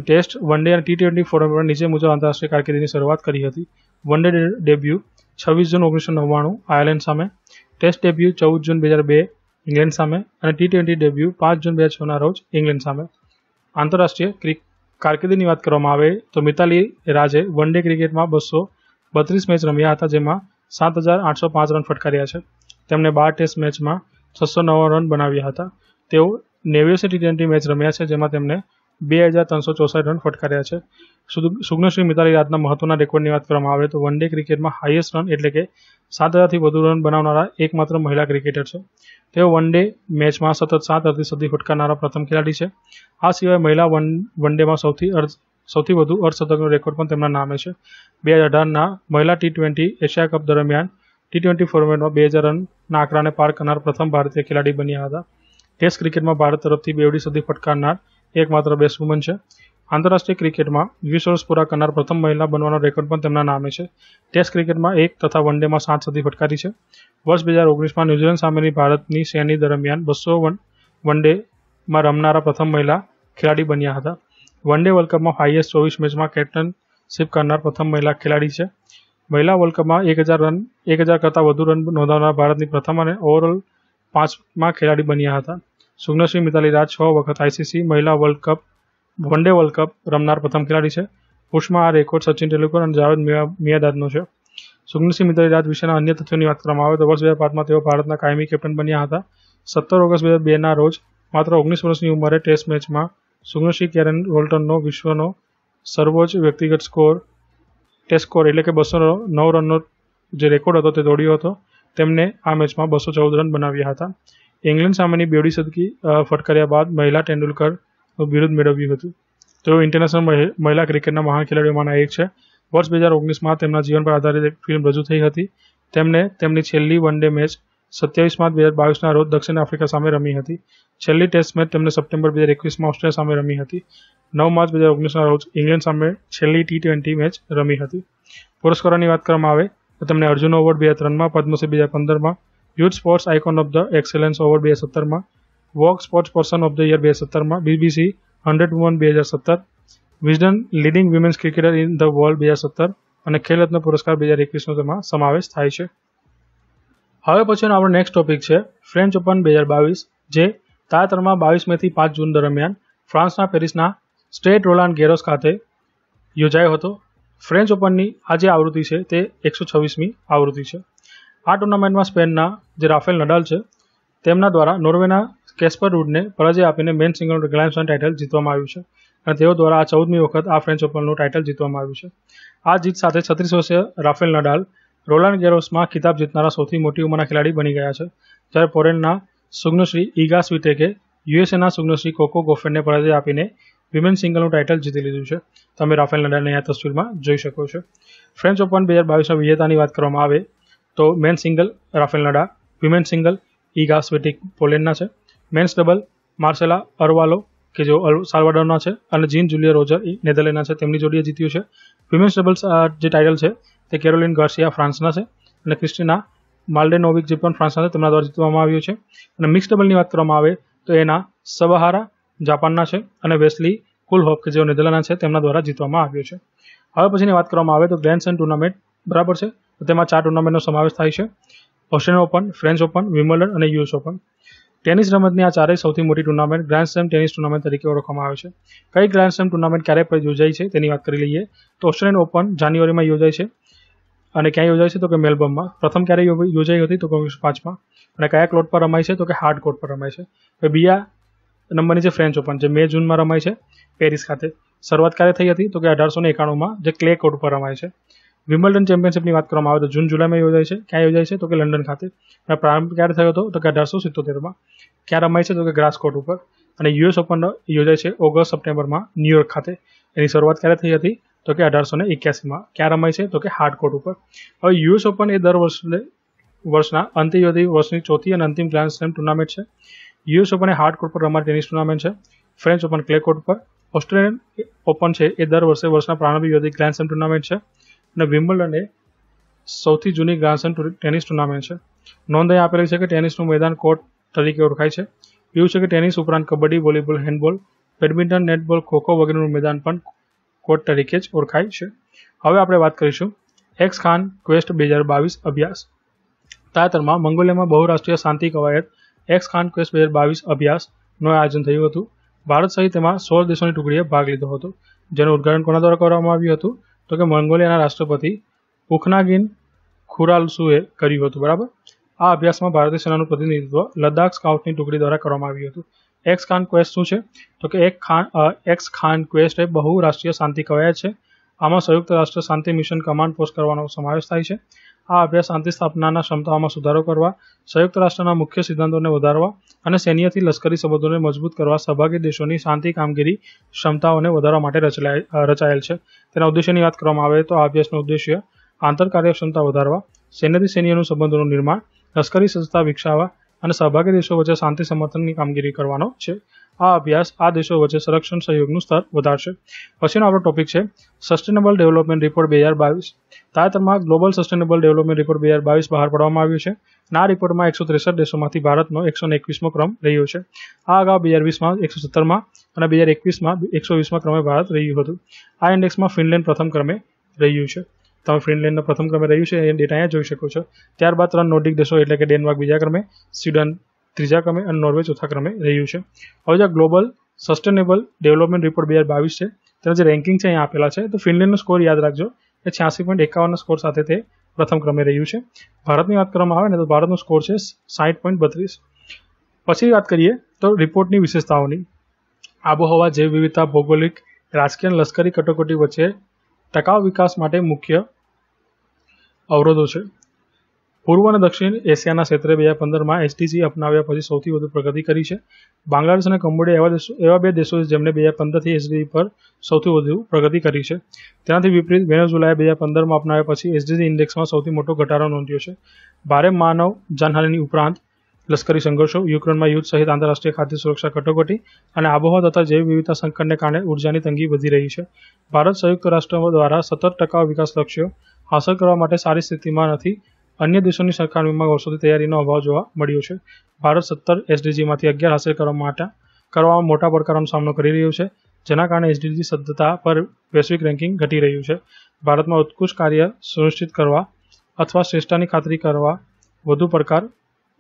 ટેસ્ટ વન ડે અને ટી ટ્વેન્ટી પર નીચે મુજબ આંતરરાષ્ટ્રીય કારકિર્દીની શરૂઆત કરી હતી વન ડે ડેબ્યુ છવ્વીસ જૂન ઓગણીસો નવ્વાણું આયર્લેન્ડ સામે ટેસ્ટ ડેબ્યુ ચૌદ જૂન બે હજાર બે ઇંગ્લેન્ડ સામે અને ટી ટ્વેન્ટી ડેબ્યુ પાંચ જૂન બે છના રોજ ઇંગ્લેન્ડ સામે આંતરરાષ્ટ્રીય ક્રિક કારકિર્દીની વાત કરવામાં આવે તો મિતાલી રાજે વન ડે ક્રિકેટમાં બસો બત્રીસ મેચ રમ્યા હતા જેમાં સાત હજાર આઠસો પાંચ રન ફટકાર્યા છે તેમણે બાર ટેસ્ટ મેચમાં છસો નવ રન બનાવ્યા હતા તેઓ નેવ્યાસી ટી ટ્વેન્ટી મેચ રમ્યા છે જેમાં તેમણે બે હજાર ત્રણસો ચોસઠ રન ફટકાર્યા છે સુગ્નશ્રી મિતાલી રાજના મહત્વના રેકોર્ડની વાત કરવામાં આવે તો વન ડે ક્રિકેટમાં હાઈએસ્ટ રન એટલે કે સાત હજારથી વધુ રન બનાવનારા એકમાત્ર મહિલા ક્રિકેટર છે તેઓ વન ડે મેચમાં સતત સાત સદી ફટકારનારા પ્રથમ ખેલાડી છે આ સિવાય મહિલા વન વન ડેમાં સૌથી અર્ધ સૌથી વધુ અર્ધશતકનો રેકોર્ડ પણ તેમના નામે છે બે હજાર અઢારના મહિલા ટી ટ્વેન્ટી એશિયા કપ દરમિયાન ટી ટ્વેન્ટી ફોર્મેટમાં બે હજાર રનના આંકડાને પાર કરનાર પ્રથમ ભારતીય ખેલાડી બન્યા હતા ટેસ્ટ ક્રિકેટમાં ભારત તરફથી બેવડી સદી ફટકારનાર એકમાત્ર બેટ્સવુમન છે આંતરરાષ્ટ્રીય ક્રિકેટમાં વીસ વર્ષ પૂરા કરનાર પ્રથમ મહિલા બનવાનો રેકોર્ડ પણ તેમના નામે છે ટેસ્ટ ક્રિકેટમાં એક તથા વનડેમાં સાત સદી ફટકારી છે વર્ષ બે હજાર ઓગણીસમાં ન્યૂઝીલેન્ડ સામેની ભારતની શ્રેણી દરમિયાન બસો વન વન ડેમાં રમનારા પ્રથમ મહિલા ખેલાડી બન્યા હતા વનડે વર્લ્ડ કપમાં હાઇએસ્ટ ચોવીસ મેચમાં કેપ્ટનશીપ કરનાર પ્રથમ મહિલા ખેલાડી છે મહિલા વર્લ્ડ કપમાં એક હજાર રન એક હજાર કરતાં વધુ રન નોંધાવનાર ભારતની પ્રથમ અને ઓવરઓલ પાંચમાં ખેલાડી બન્યા હતા સુગ્નશ્રી મિતાલી રાજ છ વખત આઈસીસી મહિલા world cup one day world cup રમનાર પ્રથમ ખેલાડી છે પુરુષમાં આ રેકોર્ડ સચિન તેંડુલકર અને જાવેદ મિયાદાદનો છે સુગ્નસિંહ મિત્રદાદ વિશેના અન્ય તથ્યોની વાત કરવામાં આવે તો વર્ષ બે હજાર પાંચમાં તેઓ ભારતના કાયમી કેપ્ટન બન્યા હતા સત્તર ઓગસ્ટ બે હજાર બેના રોજ માત્ર ઓગણીસ વર્ષની ઉંમરે ટેસ્ટ મેચમાં સુગ્નસિંહ કેરેન વોલ્ટનનો વિશ્વનો સર્વોચ્ચ વ્યક્તિગત સ્કોર ટેસ્ટ સ્કોર એટલે કે બસો નવ રનનો જે રેકોર્ડ હતો તે તોડ્યો હતો તેમણે આ મેચમાં બસો ચૌદ રન બનાવ્યા હતા ઇંગ્લેન્ડ સામેની બેવડી સદકી ફટકાર્યા બાદ મહિલા તેંડુલકર બિરુદ મેળવ્યું હતું તેઓ ઇન્ટરનેશનલ મહિલા ક્રિકેટના મહાન ખેલાડીઓમાંના એક છે વર્ષ બે હજાર ઓગણીસમાં તેમના જીવન પર આધારિત એક ફિલ્મ રજૂ થઈ હતી તેમણે તેમની છેલ્લી વન ડે મેચ સત્યાવીસ માર્ચ બે હજાર બાવીસના રોજ દક્ષિણ આફ્રિકા સામે રમી હતી છેલ્લી ટેસ્ટ મેચ તેમને સપ્ટેમ્બર બે હજાર એકવીસમાં ઓસ્ટ્રેલિયા સામે રમી હતી નવ માર્ચ બે હજાર ઓગણીસના રોજ ઇંગ્લેન્ડ સામે છેલ્લી ટી ટ્વેન્ટી મેચ રમી હતી પુરસ્કારોની વાત કરવામાં આવે તો તેમને અર્જુન એવોર્ડ બે હજાર ત્રણમાં પદ્મશ્રી બે હજાર પંદરમાં youth sports icon of the excellence award બે હજાર સત્તરમાં Vogue sports person of the year બે હજાર સત્તરમાં બીબીસી હંડ્રેડ વન બે હજાર સત્તર Wisden leading women's cricketer in the world બે હજાર સત્તર અને ખેલરત્ન પુરસ્કાર બે હજાર એકવીસનો તેમાં સમાવેશ થાય છે હવે પછીનો આપણો નેક્સ્ટ ટોપિક છે ફ્રેન્ચ ઓપન બે હજાર બાવીસ જે તાજેતરમાં બાવીસ મેથી પાંચ જૂન દરમિયાન ફ્રાન્સના પેરિસના સ્ટેટ રોલાન્ડ ગેરોસ ખાતે યોજાયો હતો ફ્રેન્ચ ઓપનની આ જે આવૃત્તિ છે તે એકસો છવ્વીસમી આવૃત્તિ છે આ ટુર્નામેન્ટમાં સ્પેનના જે રાફેલ નડાલ છે તેમના દ્વારા નોર્વેના કેસ્પર રૂડને પરાજય આપીને men single grand slam title જીતવામાં આવ્યું છે અને તેઓ દ્વારા આ ચૌદમી વખત આ ફ્રેન્ચ ઓપનનું ટાઇટલ જીતવામાં આવ્યું છે આ જીત સાથે છત્રીસ વર્ષીય રાફેલ નડાલ રોલાન્ડ ગેરોસમાં ખિતાબ જીતનારા સૌથી મોટી ઉંમરના ખેલાડી બની ગયા છે જ્યારે પોરેનના સુગ્નશ્રી ઈગા સ્વિટેકે યુએસએના સુગ્નશ્રી કોકો ગોફેનને પરાજય આપીને વિમેન સિંગલનું ટાઇટલ જીતી લીધું છે તમે રાફેલ નડાલને આ તસવીરમાં જોઈ શકો છો ફ્રેન્ચ ઓપન બે હજાર બાવીસના વિજેતાની વાત કરવામાં આવે તો men single Rafael Nadal women single Iga Swiatek પોલેન્ડના છે મેન્સ ડબલ માર્સેલા અરવાલો કે જેઓ સાલ્વાડોરના છે અને જીન જુલિયા રોજર એ નેધરલેન્ડના છે તેમની જોડીએ જીત્યું છે વિમેન્સ ડબલ્સ જે ટાઇટલ છે તે કેરોલિન ગાર્સિયા ફ્રાન્સના છે અને ક્રિસ્ટિના માલ્ડેનોવિક જે પણ ફ્રાન્સના છે તેમના દ્વારા જીતવામાં આવ્યું છે અને મિક્સ ડબલની વાત કરવામાં આવે તો એના સબહારા જાપાનના છે અને વેસ્લી કુલહોપ કે જેઓ નેધરલેન્ડના છે તેમના દ્વારા જીતવામાં આવ્યો છે હવે પછીની વાત કરવામાં આવે તો ગ્રેન્ડ સન ટુર્નામેન્ટ બરાબર છે તેમાં ચાર ટુર્નામેન્ટનો સમાવેશ થાય છે Australian open French open Wimbledon અને યુએસ ઓપન ટેનિસ રમતની આ ચારેય સૌથી મોટી tournament grand slam tennis tournament તરીકે ઓળખવામાં આવે છે કઈ ગ્રાન્ડ સ્લેમ ટુર્નામેન્ટ ક્યારે યોજાઈ છે તેની વાત કરી લઈએ તો ઓસ્ટ્રેલિયન ઓપન જાન્યુઆરીમાં યોજાય છે અને ક્યાં યોજાય છે તો કે મેલબર્નમાં પ્રથમ ક્યારે યોજાઈ હતી તો ઓગણીસો પાંચમાં અને કયા કોર્ટ પર રમાય છે તો કે હાર્ડ કોર્ટ પર રમાય છે બીજા નંબરની છે ફ્રેન્ચ ઓપન જે મે જૂનમાં રમાય છે પેરિસ ખાતે શરૂઆત ક્યારે થઈ હતી તો કે અઢારસો ને એકાણુંમાં જે ક્લે કોર્ટ પર રમાય છે વિમ્બલ્ડન ચેમ્પિયનશિપની વાત કરવામાં આવે તો જૂન જુલાઈમાં યોજાય છે ક્યાં યોજાય છે તો કે લંડન ખાતે પ્રારંભ ક્યારે થયો હતો તો કે અઢારસો સિત્તોતેરમાં ક્યાં રમાય છે તો કે ગ્રાસકોટ ઉપર અને યુએસ ઓપન યોજાય છે ઓગસ્ટ સપ્ટેમ્બરમાં ન્યુયોર્ક ખાતે એની શરૂઆત ક્યારે થઈ હતી તો કે અઢારસો ને એક્યાસીમાં ક્યાં રમાય છે તો કે હાર્ડકોટ ઉપર હવે યુએસ ઓપન એ દર વર્ષે વર્ષના અંતે વર્ષની ચોથી અને અંતિમ ગ્રાન્ડ સ્લેમ ટુર્નામેન્ટ છે યુએસ ઓપન એ હાર્ડકોટ પર રમાતી ટેનિસ ટુર્નામેન્ટ છે ફ્રેન્ચ ઓપન ક્લે કોર્ટ પર ઓસ્ટ્રેલિયન ઓપન છે એ દર વર્ષે વર્ષના પ્રારંભિક યોજાતી ગ્રાન્ડ સ્લેમ ટુર્નામેન્ટ છે અને વિમ્બલ્ડન એ સૌથી જૂની ગ્રાન્ડ ટેનિસ ટુર્નામેન્ટ છે નોંધાઈ આપેલી છે કે ટેનિસનું મેદાન કોર્ટ તરીકે ઓળખાય છે એવું છે કે ટેનિસ ઉપરાંત kabaddi volleyball handball badminton netball kho kho વગેરેનું મેદાન પણ કોર્ટ તરીકે જ ઓળખાય છે હવે આપણે વાત કરીશું એક્સ ખાન ક્વેસ્ટ બે હજાર બાવીસ અભ્યાસ તાજેતરમાં મંગોલિયામાં બહુરાષ્ટ્રીય શાંતિ કવાયત એક્સ ખાન ક્વેસ્ટ બે હજાર બાવીસ અભ્યાસનું આયોજન થયું હતું ભારત સહિત તેમાં સોળ દેશોની ટુકડીએ ભાગ લીધો હતો જેનું ઉદઘાટન કોના દ્વારા કરવામાં આવ્યું હતું તો કે મંગોલિયાના રાષ્ટ્રપતિ પુખનાગિન ખુરાલસુએ કર્યું હતું બરાબર આ અભ્યાસમાં ભારતીય સેનાનું પ્રતિનિધિત્વ લદ્દાખ સ્કાઉટની ટુકડી દ્વારા કરવામાં આવ્યું હતું એક્સ ખાન ક્વેસ્ટ શું છે તો કે એક ખાન એક્સ ખાન ક્વેસ્ટ એ બહુ રાષ્ટ્રીય શાંતિ કવાયત છે આમાં સંયુક્ત રાષ્ટ્ર શાંતિ મિશન કમાન્ડ પોસ્ટ કરવાનો સમાવેશ થાય છે આ અભ્યાસ શાંતિ સ્થાપનાના ક્ષમતાઓમાં સુધારો કરવા સંયુક્ત રાષ્ટ્રના મુખ્ય સિદ્ધાંતોને વધારવા અને સૈન્યથી લશ્કરી સંબંધોને મજબૂત કરવા સહભાગી દેશોની શાંતિ કામગીરી ક્ષમતાઓને વધારવા માટે રચલાય રચાયેલ છે તેના ઉદ્દેશ્યની વાત કરવામાં આવે તો આ અભ્યાસનો ઉદ્દેશ્ય આંતર કાર્યક્ષમતા વધારવા સૈન્યથી સૈન્યનું સંબંધોનું નિર્માણ લશ્કરી સંસ્થા વિકસાવવા અને સહભાગી દેશો વચ્ચે શાંતિ સમર્થનની કામગીરી કરવાનો છે આ અભ્યાસ આ દેશો વચ્ચે સંરક્ષણ સહયોગનું સ્તર વધારશે પછીનો આપણો ટોપિક છે સસ્ટેનેબલ ડેવલપમેન્ટ રિપોર્ટ બે હજાર બાવીસ તાજેતરમાં ગ્લોબલ સસ્ટેનેબલ ડેવલપમેન્ટ રિપોર્ટ બે હજાર બાવીસ બહાર પાડવામાં આવ્યું છે અને આ રિપોર્ટમાં એકસો ત્રેસઠ દેશોમાંથી ભારતનો એકસો એકવીસમો ક્રમ રહ્યો છે આ અગાઉ બે હજાર વીસમાં એકસો સત્તરમાં અને બે હજાર એકવીસમાં એકસો વીસમાં ક્રમે ભારત રહ્યું હતું આ ઇન્ડેક્સમાં ફિનલેન્ડ પ્રથમ ક્રમે રહ્યું છે તમે ફિનલેન્ડનો પ્રથમ ક્રમે રહ્યું છે એ ડેટા અહીંયા જોઈ શકો છો ત્યારબાદ ત્રણ નોર્ડિક દેશો એટલે કે ડેનમાર્ક બીજા ક્રમે સ્વીડન ત્રીજા ક્રમે અને નોર્વે ચોથા ક્રમે રહ્યું છે હવે જે ગ્લોબલ સસ્ટેનેબલ ડેવલપમેન્ટ રિપોર્ટ બે હજાર બાવીસ છે તેનો જે રેન્કિંગ છે અહીંયા આપેલા છે તો ફિનલેન્ડનો સ્કોર યાદ રાખજો એ છ્યાસી પોઈન્ટ એકાવનના સ્કોર સાથે તે પ્રથમ ક્રમે રહ્યું છે ભારતની વાત કરવામાં આવે ને તો ભારતનો સ્કોર છે સાઠ પોઈન્ટ બત્રીસ પછી વાત કરીએ તો રિપોર્ટની વિશેષતાઓની આબોહવા જૈવ વિવિધતા ભૌગોલિક રાજકીય અને લશ્કરી કટોકટી વચ્ચે ટકાઉ વિકાસ માટે મુખ્ય અવરોધો છે પૂર્વ અને દક્ષિણ એશિયાના ક્ષેત્રે બે હજાર પંદરમાં એસટીસી અપનાવ્યા પછી સૌથી વધુ પ્રગતિ કરી છે બાંગ્લાદેશ અને કંબોડિયા એવા દેશો એવા બે દેશો છે જેમણે બે હજાર પંદરથી એસડીજી પર સૌથી વધુ પ્રગતિ કરી છે તેનાથી વિપરીત વેનેઝુલાએ બે હજાર પંદરમાં અપનાવ્યા પછી એસડીજી ઇન્ડેક્સમાં સૌથી મોટો ઘટાડો નોંધ્યો છે ભારે માનવ જાનહાનિની ઉપરાંત લશ્કરી સંઘર્ષો યુક્રેનમાં યુદ્ધ સહિત આંતરરાષ્ટ્રીય ખાદ્ય સુરક્ષા કટોકટી અને આબોહવા તથા જૈવ વિવિધતા સંકટને કારણે ઉર્જાની તંગી વધી રહી છે ભારત સંયુક્ત રાષ્ટ્રો દ્વારા સત્તર ટકા વિકાસ લક્ષ્યો હાંસલ કરવા માટે સારી સ્થિતિમાં નથી અન્ય દેશોની સરકાર વિભાગ તૈયારીનો અભાવ જોવા મળ્યો છે ભારત સત્તર એસડીજીમાંથી અગિયાર હાંસલ કરવા માટે કરવામાં મોટા પડકારોનો સામનો કરી રહ્યું છે જેના કારણે એસડીજી સદ્ધતા પર વૈશ્વિક રેન્કિંગ ઘટી રહ્યું છે ભારતમાં ઉત્કૃષ્ટ કાર્ય સુનિશ્ચિત કરવા અથવા શ્રેષ્ઠતાની ખાતરી કરવા વધુ પડકાર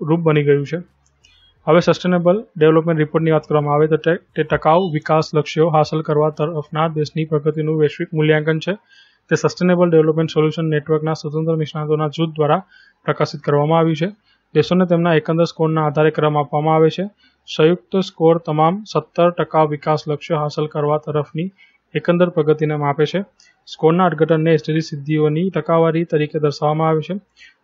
રૂપ બની ગયું છે હવે સસ્ટેનેબલ ડેવલપમેન્ટ રિપોર્ટની વાત કરવામાં આવે તો તે ટકાઉ વિકાસ લક્ષ્યો હાંસલ કરવા તરફના દેશની પ્રગતિનું વૈશ્વિક મૂલ્યાંકન છે તે સસ્ટેનેબલ ડેવલપમેન્ટ સોલ્યુશન નેટવર્કના સ્વતંત્ર નિષ્ણાતોના જૂથ દ્વારા પ્રકાશિત કરવામાં આવ્યું છે દેશોને તેમના એકંદર સ્કોરના આધારે ક્રમ આપવામાં આવે છે સંયુક્ત સ્કોર તમામ સત્તર ટકા વિકાસ લક્ષ્યો હાંસલ કરવા તરફની એકંદર પ્રગતિને માપે છે સ્કોરના અર્થઘટનને સ્ટેરી સિદ્ધિઓની ટકાવારી તરીકે દર્શાવવામાં આવે છે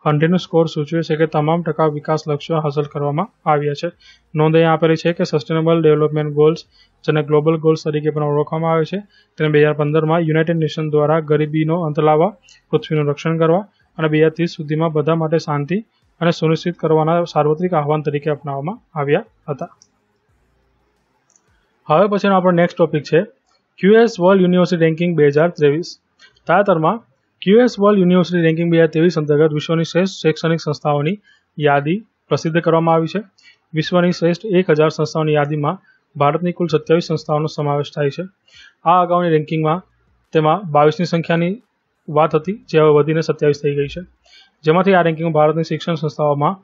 હંડ્રેડનો સ્કોર સૂચવે છે કે તમામ ટકા વિકાસ લક્ષ્યો હાંસલ કરવામાં આવ્યા છે નોંધ અહીં આપેલી છે કે સસ્ટેનેબલ ડેવલપમેન્ટ ગોલ્સ જેને ગ્લોબલ ગોલ્સ તરીકે પણ ઓળખવામાં આવે છે તેને બે હજાર પંદરમાં યુનાઇટેડ નેશન દ્વારા ગરીબીનો અંત લાવવા પૃથ્વીનું રક્ષણ કરવા અને બે હજાર ત્રીસ સુધીમાં બધા માટે શાંતિ અને સુનિશ્ચિત કરવાના સાર્વત્રિક આહવાન તરીકે અપનાવવામાં આવ્યા હતા હવે પછીનો આપણો નેક્સ્ટ ટોપિક છે ક્યુએસ વર્લ્ડ યુનિવર્સિટી રેન્કિંગ બે હજાર ત્રેવીસ તાજેતરમાં ક્યુએસ વર્લ્ડ યુનિવર્સિટી રેન્કિંગ બે હજાર ત્રેવીસ અંતર્ગત વિશ્વની શ્રેષ્ઠ શૈક્ષણિક સંસ્થાઓની યાદી પ્રસિદ્ધ કરવામાં આવી છે વિશ્વની શ્રેષ્ઠ એક હજાર સંસ્થાઓની યાદીમાં ભારતની કુલ સત્યાવીસ સંસ્થાઓનો સમાવેશ થાય છે આ અગાઉની રેન્કિંગમાં તેમાં બાવીસની સંખ્યાની વાત હતી જે હવે વધીને સત્યાવીસ થઈ ગઈ છે જેમાંથી આ રેન્કિંગમાં ભારતની શિક્ષણ સંસ્થાઓમાં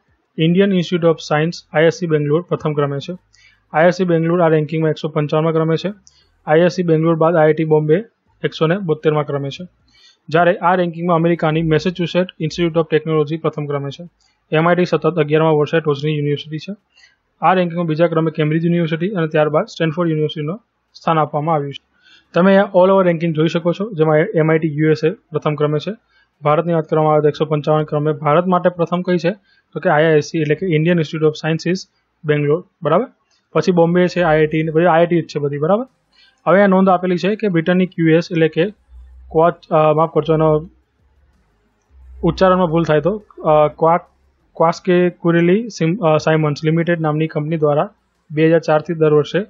Indian institute of science ISC Bangalore પ્રથમ ક્રમે છે આઈએસસી બેંગ્લોર આ રેન્કિંગમાં એકસો પંચાવનમાં ક્રમે છે આઈએસસી બેંગ્લોર બાદ આઈઆઈટી બોમ્બે એકસો ને બોતેરમાં ક્રમે છે જ્યારે આ રેન્કિંગમાં અમેરિકાની મેસેચ્યુસેટ ઇન્સ્ટિટ્યૂટ ઓફ ટેકનોલોજી પ્રથમ ક્રમે છે એમઆઈટી સતત અગિયારમાં વર્ષે ટોચની યુનિવર્સિટી છે આ રેન્કિંગમાં બીજા ક્રમે કેમ્બ્રિજ યુનિવર્સિટી અને ત્યારબાદ સ્ટેનફોર્ડ યુનિવર્સિટીનો સ્થાન આપવામાં આવ્યું છે તમે અહીંયા ઓલ ઓવર રેન્કિંગ જોઈ શકો છો જેમાં એમઆઈટી યુએસએ પ્રથમ ક્રમે છે ભારતની વાત કરવામાં આવે તો એકસો પંચાવન ક્રમે ભારત માટે પ્રથમ કઈ છે તો કે આઈઆઈસી એટલે કે Indian institute of sciences Bangalore બરાબર પછી બોમ્બે છે આઈઆઈટી બધી આઈઆઈટી જ છે બધી બરાબર હવે આ નોંધ આપેલી છે કે બ્રિટનની ક્યુએસ એટલે કે ક્વાચ માફ કરજો એનો ઉચ્ચારણમાં ભૂલ થાય તો ક્વાક ક્વાસ્કે કુરેલી સાયમન્સ લિમિટેડ નામની કંપની દ્વારા બે હજાર ચારથી દર વર્ષે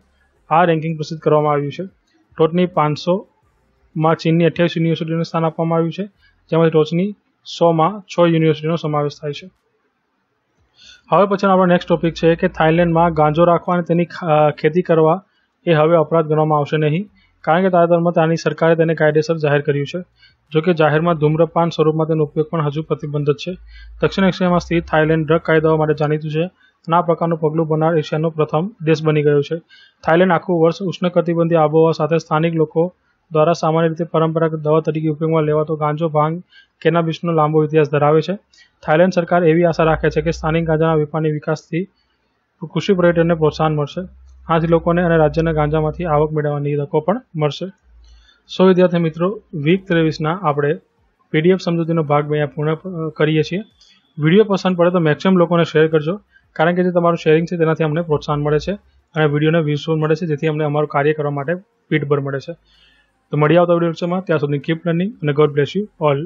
આ રેન્કિંગ પ્રસિદ્ધ કરવામાં આવ્યું છે ટોચની પાંચસોમાં ચીનની અઠ્યાવીસ યુનિવર્સિટીઓને સ્થાન આપવામાં આવ્યું છે જેમાંથી ટોચની સોમાં છ યુનિવર્સિટીનો સમાવેશ થાય છે હવે પછીનો આપણો નેક્સ્ટ ટોપિક છે કે થાઇલેન્ડમાં ગાંજો રાખવા અને તેની ખેતી કરવા એ હવે અપરાધ ગણવામાં આવશે નહીં કારણ કે તાજેતરમાં ત્યાંની સરકારે તેને કાયદેસર જાહેર કર્યું છે જોકે જાહેરમાં ધૂમ્રપાન સ્વરૂપમાં તેનો ઉપયોગ પણ હજુ પ્રતિબંધિત છે દક્ષિણ એશિયામાં સ્થિત થાઇલેન્ડ ડ્રગ કાયદાઓ માટે જાણીતું છે અને આ પ્રકારનું પગલું બનાર એશિયાનો પ્રથમ દેશ બની ગયો છે થાઇલેન્ડ આખું વર્ષ ઉષ્ણકટિબંધીય આબોહવા સાથે સ્થાનિક લોકો દ્વારા સામાન્ય રીતે પરંપરાગત દવા તરીકે ઉપયોગમાં લેવાતો ગાંજો ભાંગ કેનાબિસનો લાંબો ઇતિહાસ ધરાવે છે થાઇલેન્ડ સરકાર એવી આશા રાખે છે કે સ્થાનિક ગાંજાના વેપારની વિકાસથી કૃષિ પર્યટનને પ્રોત્સાહન મળશે આ જ લોકોને અને રાજ્યના ગાંજામાંથી આવક મેળવવાની તકો પણ મળશે સો વિદ્યાર્થી મિત્રો વીક ત્રેવીસના આપણે પીડીએફ સમજૂતીનો ભાગ બે પૂર્ણ કરીએ છીએ વિડીયો પસંદ પડે તો મેક્સિમમ લોકોને શેર કરજો કારણ કે જે તમારું શેરિંગ છે તેનાથી અમને પ્રોત્સાહન મળે છે અને વિડીયોને વ્યૂઝ મળે છે જેથી અમને અમારું કાર્ય કરવા માટે પીઠભર મળે છે તો મળી આવતા વિડીયો લેક્ચરમાં ત્યાં સુધી કીપ લર્નિંગ અને ગોડ બ્લેસ યુ ઓલ